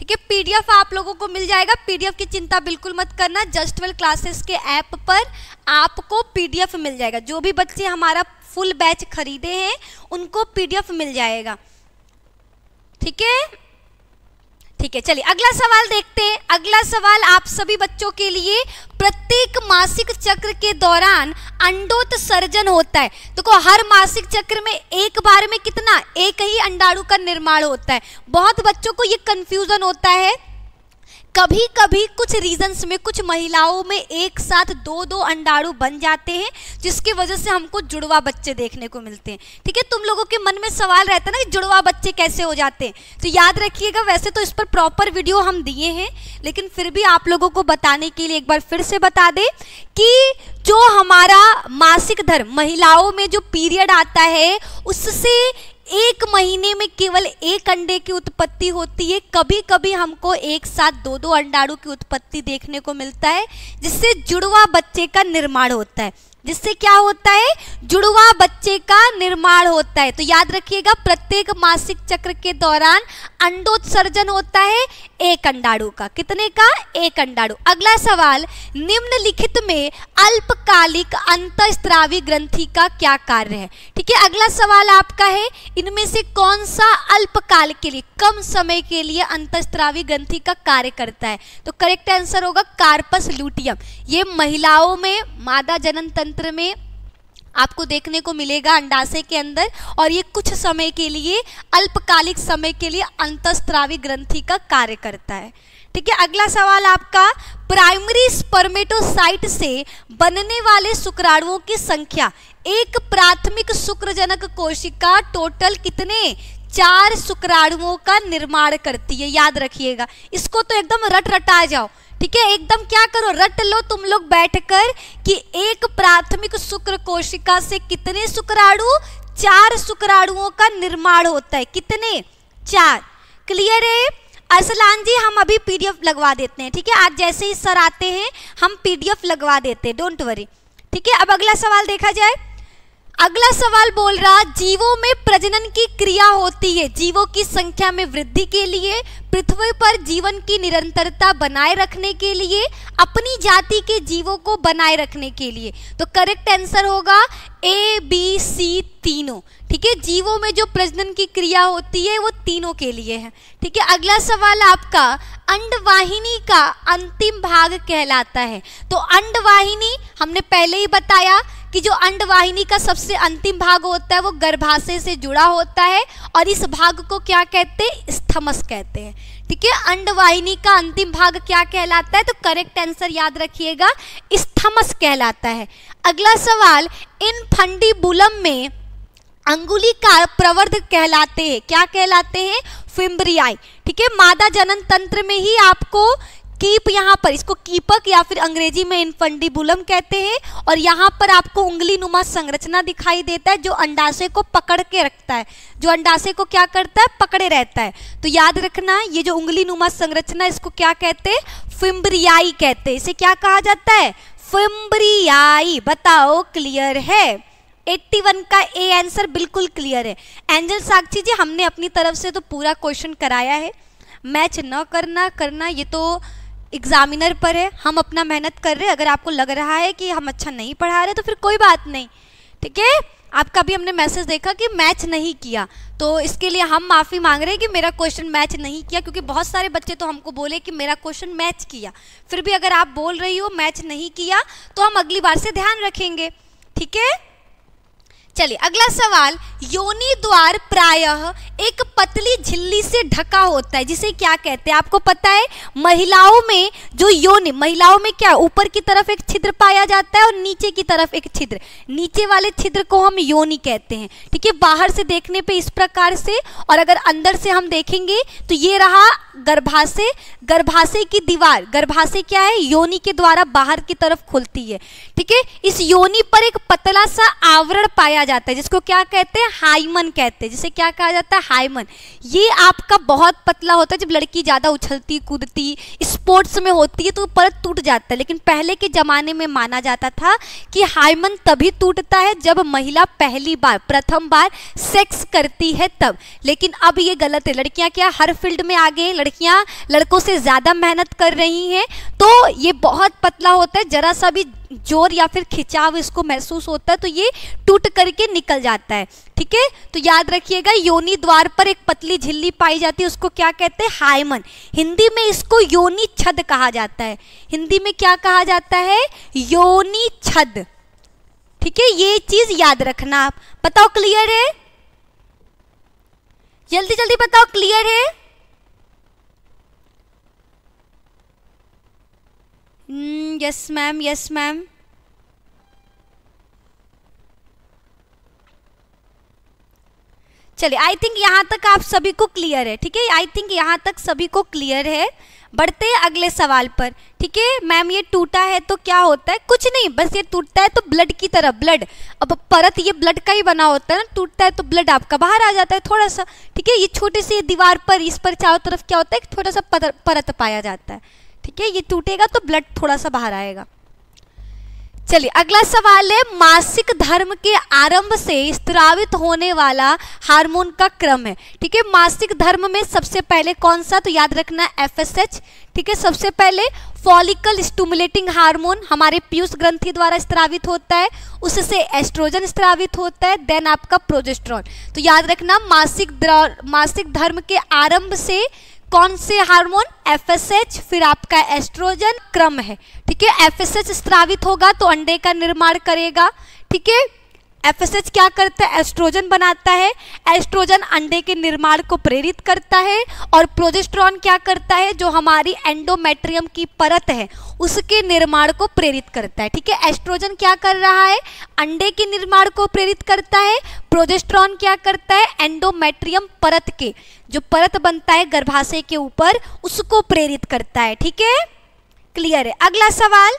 ठीक है पीडीएफ आप लोगों को मिल जाएगा पीडीएफ की चिंता बिल्कुल मत करना जस्ट वेल क्लासेस के ऐप पर आपको पीडीएफ मिल जाएगा जो भी बच्चे हमारा फुल बैच खरीदे हैं उनको पीडीएफ मिल जाएगा ठीक है ठीक है चलिए अगला सवाल देखते हैं अगला सवाल आप सभी बच्चों के लिए प्रत्येक मासिक चक्र के दौरान अंडोत्सर्जन होता है देखो तो हर मासिक चक्र में एक बार में कितना एक ही अंडाणु का निर्माण होता है बहुत बच्चों को ये कंफ्यूजन होता है कभी कभी कुछ रीजंस में कुछ महिलाओं में एक साथ दो दो अंडाणु बन जाते हैं जिसकी वजह से हमको जुड़वा बच्चे देखने को मिलते हैं ठीक है तुम लोगों के मन में सवाल रहता है ना कि जुड़वा बच्चे कैसे हो जाते हैं तो याद रखिएगा वैसे तो इस पर प्रॉपर वीडियो हम दिए हैं लेकिन फिर भी आप लोगों को बताने के लिए एक बार फिर से बता दें कि जो हमारा मासिक धर्म महिलाओं में जो पीरियड आता है उससे एक महीने में केवल एक अंडे की उत्पत्ति होती है कभी कभी हमको एक साथ दो दो अंडाणु की उत्पत्ति देखने को मिलता है जिससे जुड़वा बच्चे का निर्माण होता है जिससे क्या होता है जुड़वा बच्चे का निर्माण होता है तो याद रखिएगा प्रत्येक मासिक चक्र के दौरान अंडोत्सर्जन होता है एक अंडाणु का कितने का एक अंडाणु अगला सवाल निम्नलिखित में अल्पकालिक अंतस्त्रावी ग्रंथि का क्या कार्य है ठीक है अगला सवाल आपका है इनमें से कौन सा अल्पकाल के लिए कम समय के लिए अंतस्त्रावी ग्रंथि का कार्य करता है तो करेक्ट आंसर होगा कार्पस लूटियम ये महिलाओं में मादा जनन तंत्र में आपको देखने को मिलेगा अंडाशय के अंदर और ये कुछ समय के लिए अल्पकालिक समय के लिए अंतस्त्रावी ग्रंथि का कार्य करता है ठीक है अगला सवाल आपका प्राइमरी स्पर्मेटोसाइट से बनने वाले शुक्राणुओं की संख्या एक प्राथमिक शुक्रजनक कोशिका टोटल कितने चार शुक्राणुओं का निर्माण करती है याद रखिएगा इसको तो एकदम रट रटा जाओ ठीक है एकदम क्या करो रट लो तुम लोग बैठकर कि एक प्राथमिक शुक्र कोशिका से कितने शुक्राणु चार शुक्राणुओं का निर्माण होता है कितने चार क्लियर है अरसलान जी हम अभी पीडीएफ लगवा देते हैं ठीक है आज जैसे ही सर आते हैं हम पीडीएफ लगवा देते हैं डोंट वरी ठीक है अब अगला सवाल देखा जाए अगला सवाल बोल रहा जीवों में प्रजनन की क्रिया होती है जीवों की संख्या में वृद्धि के लिए पृथ्वी पर जीवन की निरंतरता बनाए रखने के लिए अपनी जाति के जीवों को बनाए रखने के लिए तो करेक्ट आंसर होगा ए बी सी तीनों ठीक है जीवों में जो प्रजनन की क्रिया होती है वो तीनों के लिए है ठीक है अगला सवाल आपका अंडवाहिनी का अंतिम भाग कहलाता है तो अंडवाहिनी हमने पहले ही बताया कि जो अंडवाहिनी का सबसे अंतिम भाग होता है वो गर्भाशय से जुड़ा होता है और इस भाग को क्या कहते हैं स्थमस कहते हैं ठीक है अंडवाहिनी का अंतिम भाग क्या कहलाता है तो करेक्ट आंसर याद रखिएगा स्थमस कहलाता है अगला सवाल इन फंडी बुलम में अंगुली का प्रवर्ध कहलाते हैं क्या कहलाते हैं फिम्ब्रियाई ठीक है मादा जनन तंत्र में ही आपको कीप यहाँ पर इसको कीपक या फिर अंग्रेजी में इनफंडिबुलम कहते हैं और यहाँ पर आपको उंगली नुमा संरचना दिखाई देता है जो अंडाशय को पकड़ के रखता है जो अंडाशय को क्या करता है पकड़े रहता है तो याद रखना ये जो उंगली नुमा संरचना इसको क्या कहते हैं फिम्बरियाई कहते हैं इसे क्या कहा जाता है फिम्बरियाई बताओ क्लियर है 81 का ए आंसर बिल्कुल क्लियर है एंजल साक्षी जी हमने अपनी तरफ से तो पूरा क्वेश्चन कराया है मैच न करना करना ये तो एग्ज़ामिनर पर है हम अपना मेहनत कर रहे हैं अगर आपको लग रहा है कि हम अच्छा नहीं पढ़ा रहे तो फिर कोई बात नहीं ठीक है आपका भी हमने मैसेज देखा कि मैच नहीं किया तो इसके लिए हम माफ़ी मांग रहे हैं कि मेरा क्वेश्चन मैच नहीं किया क्योंकि बहुत सारे बच्चे तो हमको बोले कि मेरा क्वेश्चन मैच किया फिर भी अगर आप बोल रही हो मैच नहीं किया तो हम अगली बार से ध्यान रखेंगे ठीक है चलिए अगला सवाल योनि द्वार प्रायः एक पतली झिल्ली से ढका होता है जिसे क्या कहते हैं आपको पता है महिलाओं में जो योनि महिलाओं में क्या ऊपर की तरफ एक छिद्र पाया जाता है और नीचे की तरफ एक छिद्र नीचे वाले छिद्र को हम योनि कहते हैं ठीक है बाहर से देखने पे इस प्रकार से और अगर अंदर से हम देखेंगे तो ये रहा गर्भाशय गर्भाशय की दीवार गर्भाशय क्या है योनि के द्वारा बाहर की तरफ खुलती है ठीक है इस योनि पर एक पतला सा आवरण पाया पाया जाता है जिसको क्या कहते हैं हाइमन कहते हैं जिसे क्या कहा जाता है हाइमन ये आपका बहुत पतला होता है जब लड़की ज़्यादा उछलती कूदती स्पोर्ट्स में होती है तो परत टूट जाता है लेकिन पहले के ज़माने में माना जाता था कि हाइमन तभी टूटता है जब महिला पहली बार प्रथम बार सेक्स करती है तब लेकिन अब ये गलत है लड़कियाँ क्या हर फील्ड में आगे हैं लड़कियाँ लड़कों से ज़्यादा मेहनत कर रही हैं तो ये बहुत पतला होता है ज़रा सा भी जोर या फिर खिंचाव इसको महसूस होता है तो ये टूट करके निकल जाता है ठीक है तो याद रखिएगा योनि द्वार पर एक पतली झिल्ली पाई जाती है उसको क्या कहते हैं हायमन हिंदी में इसको योनि छद कहा जाता है हिंदी में क्या कहा जाता है योनि छद ठीक है ये चीज याद रखना आप बताओ क्लियर है जल्दी जल्दी बताओ क्लियर है यस मैम यस मैम चलिए आई थिंक यहाँ तक आप सभी को क्लियर है ठीक है आई थिंक यहाँ तक सभी को क्लियर है बढ़ते हैं अगले सवाल पर ठीक है मैम ये टूटा है तो क्या होता है कुछ नहीं बस ये टूटता है तो ब्लड की तरह ब्लड अब परत ये ब्लड का ही बना होता है ना टूटता है तो ब्लड आपका बाहर आ जाता है थोड़ा सा ठीक है ये छोटे से दीवार पर इस पर चारों तरफ क्या होता है थोड़ा सा परत पाया जाता है ठीक है ये टूटेगा तो ब्लड थोड़ा सा बाहर आएगा चलिए अगला सवाल है मासिक धर्म के आरंभ से स्त्रावित होने वाला हार्मोन का क्रम है ठीक है मासिक धर्म में सबसे पहले कौन सा तो याद रखना एफ एस एच ठीक है सबसे पहले फॉलिकल स्टूमुलेटिंग हार्मोन हमारे पीयूष ग्रंथि द्वारा स्त्रावित होता है उससे एस्ट्रोजन स्त्रावित होता है देन आपका प्रोजेस्ट्रॉन तो याद रखना मासिक मासिक धर्म के आरंभ से कौन से हार्मोन एफएसएच फिर आपका एस्ट्रोजन क्रम है ठीक है एफएसएच स्त्रावित होगा तो अंडे का निर्माण करेगा ठीक है एफएसएच क्या करता है एस्ट्रोजन बनाता है एस्ट्रोजन अंडे के निर्माण को प्रेरित करता है और प्रोजेस्ट्रॉन क्या करता है जो हमारी एंडोमेट्रियम की परत है उसके निर्माण को प्रेरित करता है ठीक है एस्ट्रोजन क्या कर रहा है अंडे के निर्माण को प्रेरित करता है प्रोजेस्ट्रॉन क्या करता है एंडोमेट्रियम परत के जो परत बनता है गर्भाशय के ऊपर उसको प्रेरित करता है ठीक है क्लियर है अगला सवाल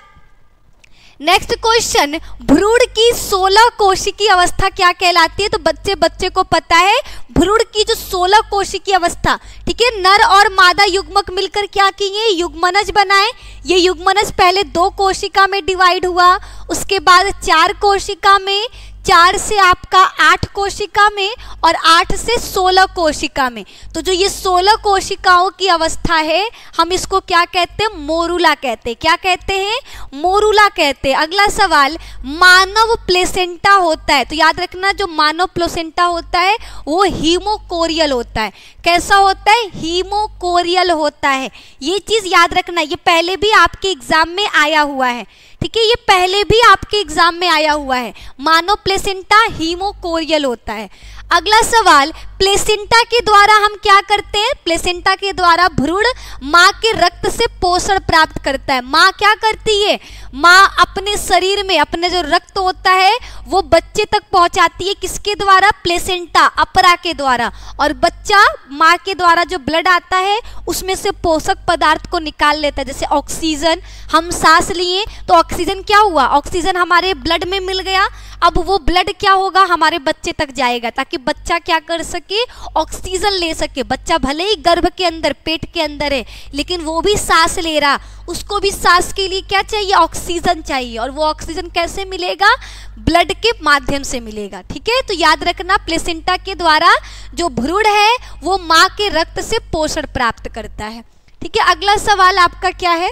नेक्स्ट क्वेश्चन भ्रूण की 16 कोशिकी अवस्था क्या कहलाती है तो बच्चे बच्चे को पता है भ्रूण की जो 16 कोशिकी अवस्था ठीक है नर और मादा युग्मक मिलकर क्या किए युग्मनज बनाए ये युग्मनज पहले दो कोशिका में डिवाइड हुआ उसके बाद चार कोशिका में चार से आपका आठ कोशिका में और आठ से सोलह कोशिका में तो जो ये सोलह कोशिकाओं की अवस्था है हम इसको क्या कहते हैं मोरूला कहते हैं क्या कहते हैं मोरूला कहते हैं अगला सवाल मानव प्लेसेंटा होता है तो याद रखना जो मानव प्लेसेंटा होता है वो हीमोकोरियल होता है कैसा होता है हीमोकोरियल होता है ये चीज़ याद रखना ये पहले भी आपके एग्जाम में आया हुआ है ठीक है ये पहले भी आपके एग्जाम में आया हुआ है मानो प्लेसेंटा हीमोकोरियल होता है अगला सवाल प्लेसेंटा के द्वारा हम क्या करते हैं प्लेसेंटा के द्वारा भ्रूण माँ के रक्त से पोषण प्राप्त करता है माँ क्या करती है माँ अपने शरीर में अपने जो रक्त होता है वो बच्चे तक पहुंचाती है किसके द्वारा प्लेसेंटा अपरा के द्वारा और बच्चा माँ के द्वारा जो ब्लड आता है उसमें से पोषक पदार्थ को निकाल लेता है जैसे ऑक्सीजन हम सांस लिए तो ऑक्सीजन क्या हुआ ऑक्सीजन हमारे ब्लड में मिल गया अब वो ब्लड क्या होगा हमारे बच्चे तक जाएगा ताकि बच्चा क्या कर सके ऑक्सीजन ले सके बच्चा भले ही गर्भ के अंदर पेट के अंदर है लेकिन वो भी सांस ले रहा उसको भी सांस के लिए क्या चाहिए ऑक्सीजन चाहिए और वो ऑक्सीजन कैसे मिलेगा ब्लड के माध्यम से मिलेगा ठीक है तो याद रखना प्लेसेंटा के द्वारा जो भ्रूण है वो माँ के रक्त से पोषण प्राप्त करता है ठीक है अगला सवाल आपका क्या है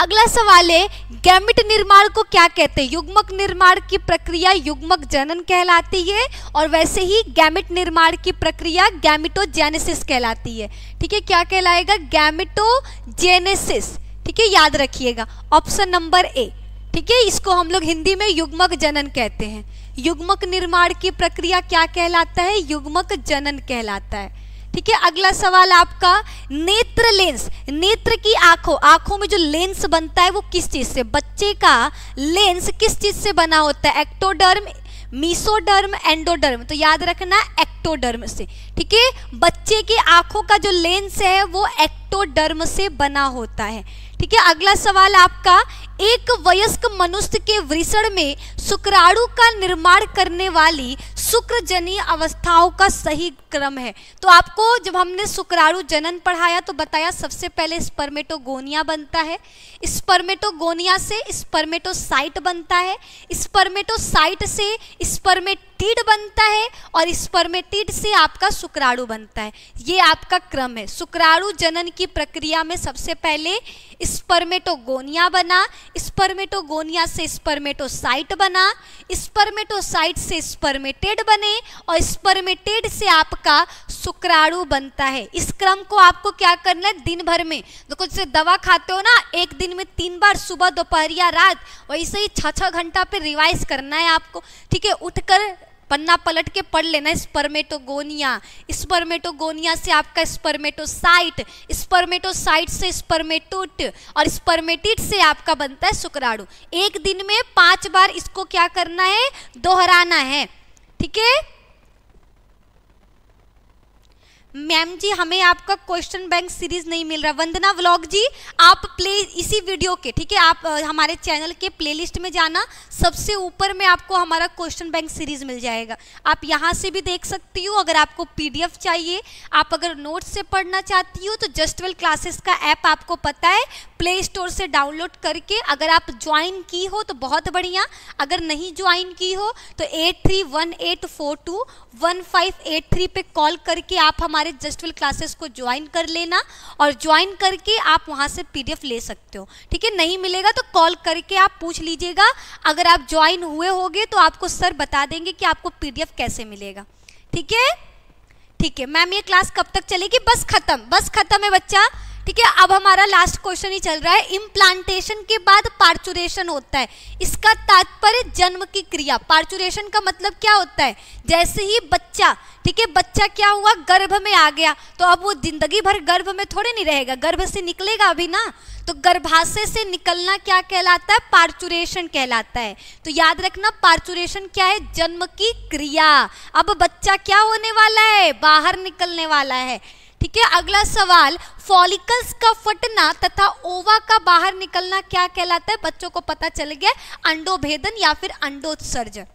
अगला सवाल है गैमिट निर्माण को क्या कहते हैं युग्मक निर्माण की प्रक्रिया युग्मक जनन कहलाती है और वैसे ही गैमिट निर्माण की प्रक्रिया गैमिटोजेनेसिस कहलाती है ठीक है क्या कहलाएगा गैमिटोजेनेसिस ठीक है याद रखिएगा ऑप्शन नंबर ए ठीक है इसको हम लोग हिंदी में युग्मक जनन कहते हैं युग्मक निर्माण की प्रक्रिया क्या कहलाता है युग्मक जनन कहलाता है ठीक है अगला सवाल आपका नेत्र लेंस नेत्र की आंखों आंखों में जो लेंस बनता है वो किस चीज से बच्चे का लेंस किस चीज से बना होता है एक्टोडर्म मीसोडर्म एंडोडर्म तो याद रखना एक्टोडर्म से ठीक है बच्चे की आंखों का जो लेंस है वो एक्टोडर्म से बना होता है ठीक है अगला सवाल आपका एक वयस्क मनुष्य के वृषण में शुक्राणु का निर्माण करने वाली शुक्रजनी अवस्थाओं का सही क्रम है तो आपको जब हमने शुक्राणु जनन पढ़ाया तो बताया सबसे पहले स्पर्मेटोगोनिया बनता है स्पर्मेटोगोनिया से स्पर्मेटोसाइट बनता है स्पर्मेटोसाइट से स्पर्मेटिड बनता है और स्पर्मेटिड से आपका शुक्राणु बनता है ये आपका क्रम है शुक्राणु जनन की प्रक्रिया में सबसे पहले स्पर्मेटोगोनिया बना स्पर्मेटोगोनिया से स्पर्मेटोसाइट बना स्पर्मेटोसाइट से स्पर्मेटेड बने और स्पर्मेटेड से आपका शुक्राणु बनता है इस क्रम को आपको क्या करना है दिन भर में देखो तो जैसे दवा खाते हो ना एक दिन में तीन बार सुबह दोपहर या रात वैसे ही छः छः घंटा पे रिवाइज करना है आपको ठीक है उठकर पन्ना पलट के पढ़ लेना स्पर्मेटोगोनिया स्पर्मेटोगोनिया से आपका स्पर्मेटोसाइट स्पर्मेटोसाइट से स्पर्मेटोट और स्पर्मेटिट से आपका बनता है शुक्राणु एक दिन में पांच बार इसको क्या करना है दोहराना है ठीक है मैम जी हमें आपका क्वेश्चन बैंक सीरीज नहीं मिल रहा वंदना व्लॉग जी आप प्ले इसी वीडियो के ठीक है आप हमारे चैनल के प्लेलिस्ट में जाना सबसे ऊपर में आपको हमारा क्वेश्चन बैंक सीरीज मिल जाएगा आप यहां से भी देख सकती हो अगर आपको पीडीएफ चाहिए आप अगर नोट से पढ़ना चाहती हो तो जस्ट वेल क्लासेस का ऐप आपको पता है प्ले स्टोर से डाउनलोड करके अगर आप ज्वाइन की हो तो बहुत बढ़िया अगर नहीं ज्वाइन की हो तो eight three one eight four two one five eight three पे कॉल करके आप हमारे हमारे जस्ट विल क्लासेस को ज्वाइन कर लेना और ज्वाइन करके आप वहाँ से पीडीएफ ले सकते हो ठीक है नहीं मिलेगा तो कॉल करके आप पूछ लीजिएगा अगर आप ज्वाइन हुए होगे तो आपको सर बता देंगे कि आपको पीडीएफ कैसे मिलेगा ठीक है ठीक है मैम ये क्लास कब तक चलेगी बस खत्म बस खत्म है बच्चा ठीक है अब हमारा लास्ट क्वेश्चन ही चल रहा है इम्प्लांटेशन के बाद पार्चुरेशन होता है इसका तात्पर्य जन्म की क्रिया पार्चुरेशन का मतलब क्या होता है जैसे ही बच्चा ठीक है बच्चा क्या हुआ गर्भ में आ गया तो अब वो जिंदगी भर गर्भ में थोड़े नहीं रहेगा गर्भ से निकलेगा अभी ना तो गर्भाशय से निकलना क्या कहलाता है पार्चुरेशन कहलाता है तो याद रखना पार्चुरेशन क्या है जन्म की क्रिया अब बच्चा क्या होने वाला है बाहर निकलने वाला है ठीक है अगला सवाल फॉलिकल्स का फटना तथा ओवा का बाहर निकलना क्या कहलाता है बच्चों को पता चल गया अंडोभेदन या फिर अंडोत्सर्जन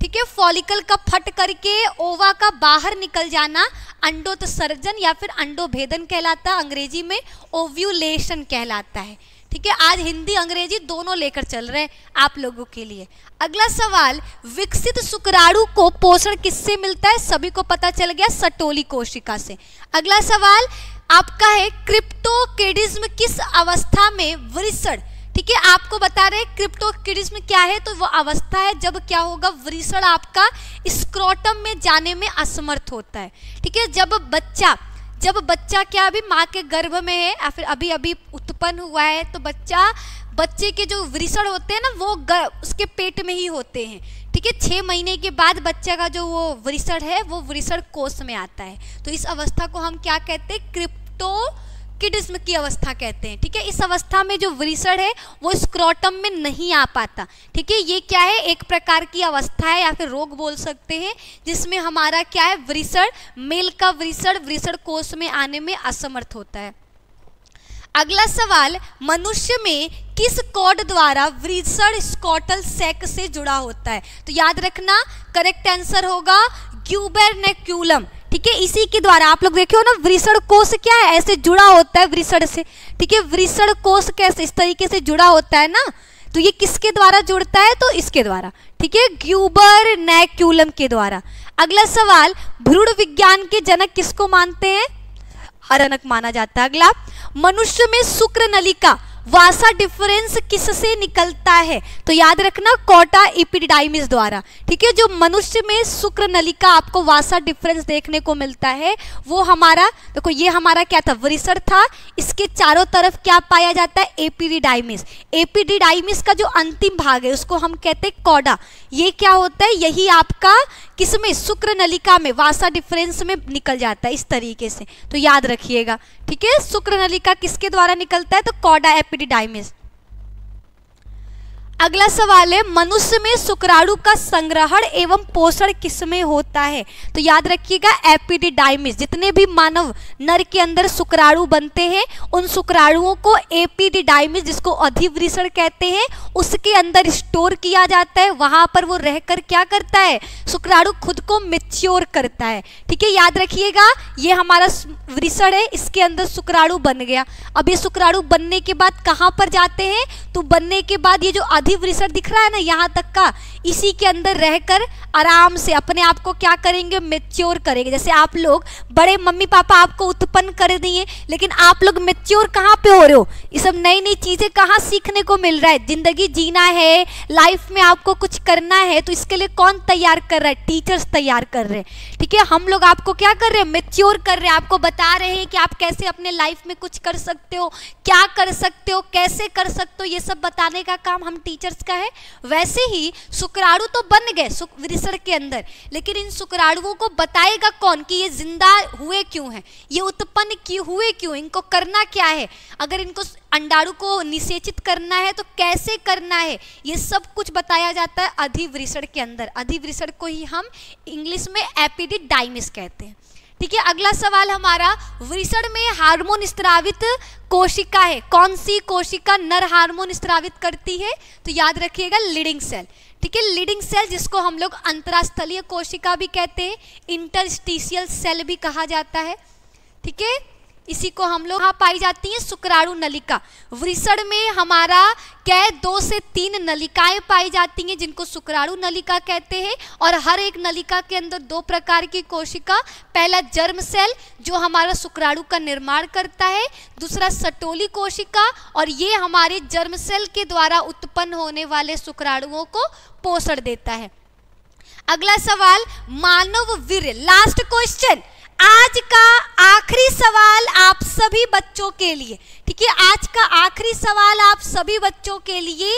ठीक है फॉलिकल का फट करके ओवा का बाहर निकल जाना अंडोत्सर्जन या फिर अंडोभेदन कहलाता है अंग्रेजी में ओव्यूलेशन कहलाता है ठीक है आज हिंदी अंग्रेजी दोनों लेकर चल रहे हैं आप लोगों के लिए अगला सवाल विकसित शुक्राणु को पोषण किससे मिलता है सभी को पता चल गया सटोली कोशिका से अगला सवाल आपका है क्रिप्टोकेडिज्म किस अवस्था में वृषण ठीक है आपको बता रहे क्रिप्टोकेडिज्म क्या है तो वो अवस्था है जब क्या होगा वृषण आपका स्क्रोटम में जाने में असमर्थ होता है ठीक है जब बच्चा जब बच्चा क्या अभी माँ के गर्भ में है या फिर अभी अभी उत्पन्न हुआ है तो बच्चा बच्चे के जो वृषण होते हैं ना वो उसके पेट में ही होते हैं ठीक है छः महीने के बाद बच्चे का जो वो वृषण है वो वृषण कोष में आता है तो इस अवस्था को हम क्या कहते हैं क्रिप्टो किडिज्म की अवस्था कहते हैं ठीक है इस अवस्था में जो वृषण है वो स्क्रोटम में नहीं आ पाता ठीक है ये क्या है एक प्रकार की अवस्था है या फिर रोग बोल सकते हैं जिसमें हमारा क्या है वृषण मेल का वृषण वृषण कोष में आने में असमर्थ होता है अगला सवाल मनुष्य में किस कोड द्वारा वृषण स्कॉटल सेक से जुड़ा होता है तो याद रखना करेक्ट आंसर होगा क्यूबर ठीक है इसी के द्वारा आप लोग देखे हो ना वृषण कोष क्या है ऐसे जुड़ा होता है वृषण से ठीक है वृषण कोष कैसे इस तरीके से जुड़ा होता है ना तो ये किसके द्वारा जुड़ता है तो इसके द्वारा ठीक है ग्यूबर नैक्यूलम के द्वारा अगला सवाल भ्रूण विज्ञान के जनक किसको मानते हैं हरनक माना जाता है अगला मनुष्य में शुक्र नलिका वासा डिफरेंस किससे निकलता है तो याद रखना कोटा इपिडाइमिस द्वारा ठीक है जो मनुष्य में शुक्र नलिका आपको वासा डिफरेंस देखने को मिलता है वो हमारा देखो तो ये हमारा क्या था वरिसर था इसके चारों तरफ क्या पाया जाता है एपिडिडाइमिस एपिडिडाइमिस का जो अंतिम भाग है उसको हम कहते हैं कौडा ये क्या होता है यही आपका किसमें शुक्र नलिका में वासा डिफरेंस में निकल जाता है इस तरीके से तो याद रखिएगा ठीक है शुक्र नलिका किसके द्वारा निकलता है तो कॉडा एपिडिडाइमिस अगला सवाल है मनुष्य में शुक्राणु का संग्रहण एवं पोषण किसमें होता है तो याद रखिएगा एपीडीडाइमिस जितने भी मानव नर के अंदर शुक्राणु बनते हैं उन शुक्राणुओं को एपीडीडाइमिस जिसको अधिवृषण कहते हैं उसके अंदर स्टोर किया जाता है वहां पर वो रहकर क्या करता है शुक्राणु खुद को मिच्योर करता है ठीक है याद रखिएगा ये हमारा वृषण है इसके अंदर शुक्राणु बन गया अब ये शुक्राणु बनने के बाद कहाँ पर जाते हैं तो बनने के बाद ये जो वृषण दिख रहा है ना यहाँ तक का इसी के अंदर रहकर आराम से अपने आप को क्या करेंगे मेच्योर करेंगे जैसे आप लोग बड़े मम्मी पापा आपको उत्पन्न कर दिए लेकिन आप लोग मेच्योर कहाँ पे हो रहे हो ये सब नई नई चीज़ें कहाँ सीखने को मिल रहा है ज़िंदगी जीना है लाइफ में आपको कुछ करना है तो इसके लिए कौन तैयार कर रहा है टीचर्स तैयार कर रहे हैं ठीक है हम लोग आपको क्या कर रहे हैं मेच्योर कर रहे हैं आपको बता रहे हैं कि आप कैसे अपने लाइफ में कुछ कर सकते हो क्या कर सकते हो कैसे कर सकते हो ये सब बताने का काम हम टीचर टीचर्स का है वैसे ही शुक्राणु तो बन गए विसर के अंदर लेकिन इन शुक्राणुओं को बताएगा कौन कि ये जिंदा हुए क्यों हैं ये उत्पन्न क्यों हुए क्यों इनको करना क्या है अगर इनको अंडाणु को निषेचित करना है तो कैसे करना है ये सब कुछ बताया जाता है अधिवृषण के अंदर अधिवृषण को ही हम इंग्लिश में एपिडिडाइमिस कहते हैं ठीक है अगला सवाल हमारा वृषण में हार्मोन स्त्रावित कोशिका है कौन सी कोशिका नर हार्मोन स्त्रावित करती है तो याद रखिएगा लीडिंग सेल ठीक है लीडिंग सेल जिसको हम लोग अंतरास्थलीय कोशिका भी कहते हैं इंटरस्टीशियल सेल भी कहा जाता है ठीक है इसी को हम लोग यहाँ पाई जाती है शुक्राणु नलिका वृषण में हमारा क्या है दो से तीन नलिकाएं पाई जाती हैं जिनको शुक्राणु नलिका कहते हैं और हर एक नलिका के अंदर दो प्रकार की कोशिका पहला जर्म सेल जो हमारा शुक्राणु का निर्माण करता है दूसरा सटोली कोशिका और ये हमारे जर्म सेल के द्वारा उत्पन्न होने वाले शुक्राणुओं को पोषण देता है अगला सवाल मानव वीर लास्ट क्वेश्चन आज का आखिरी सवाल आप सभी बच्चों के लिए ठीक है आज का आखिरी सवाल आप सभी बच्चों के लिए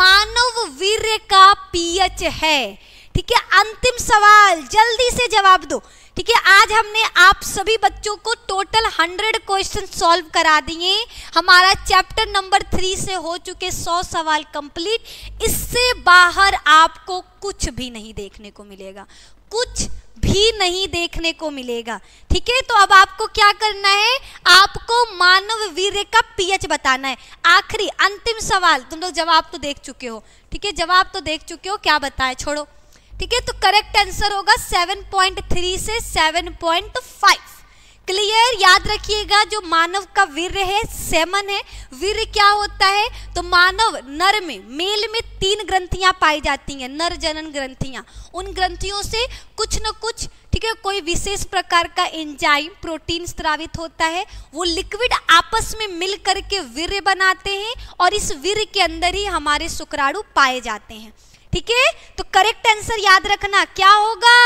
मानव वीर्य का पीएच है ठीक है अंतिम सवाल जल्दी से जवाब दो ठीक है आज हमने आप सभी बच्चों को टोटल हंड्रेड क्वेश्चन सॉल्व करा दिए हमारा चैप्टर नंबर थ्री से हो चुके सौ सवाल कंप्लीट इससे बाहर आपको कुछ भी नहीं देखने को मिलेगा कुछ भी नहीं देखने को मिलेगा ठीक है तो अब आपको क्या करना है आपको मानव वीर का पीएच बताना है आखिरी अंतिम सवाल तुम लोग जवाब तो देख चुके हो ठीक है जवाब तो देख चुके हो क्या बताए छोड़ो ठीक है तो करेक्ट आंसर होगा 7.3 से 7.5 क्लियर याद रखिएगा जो मानव का वीर है सेमन है वीर क्या होता है तो मानव नर में मेल में तीन ग्रंथियां पाई जाती हैं नर जनन ग्रंथियां उन ग्रंथियों से कुछ न कुछ ठीक है कोई विशेष प्रकार का एंजाइम प्रोटीन स्त्रावित होता है वो लिक्विड आपस में मिल करके वीर बनाते हैं और इस वीर के अंदर ही हमारे शुक्राणु पाए जाते हैं ठीक है तो करेक्ट आंसर याद रखना क्या होगा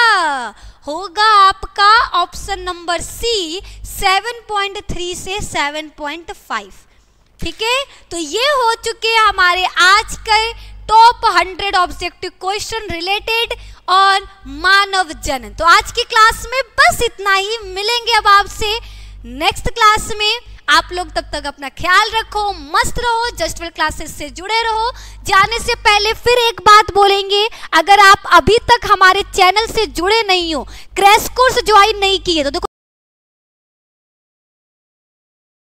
होगा आपका ऑप्शन नंबर सी 7.3 से 7.5 ठीक है तो ये हो चुके हमारे आज के टॉप 100 ऑब्जेक्टिव क्वेश्चन रिलेटेड और मानव जन तो आज की क्लास में बस इतना ही मिलेंगे अब आपसे नेक्स्ट क्लास में आप लोग तब तक अपना ख्याल रखो मस्त रहो जस्ट वेल क्लासेस से जुड़े रहो जाने से पहले फिर एक बात बोलेंगे अगर आप अभी तक हमारे चैनल से जुड़े नहीं हो क्रैश कोर्स ज्वाइन नहीं किए तो देखो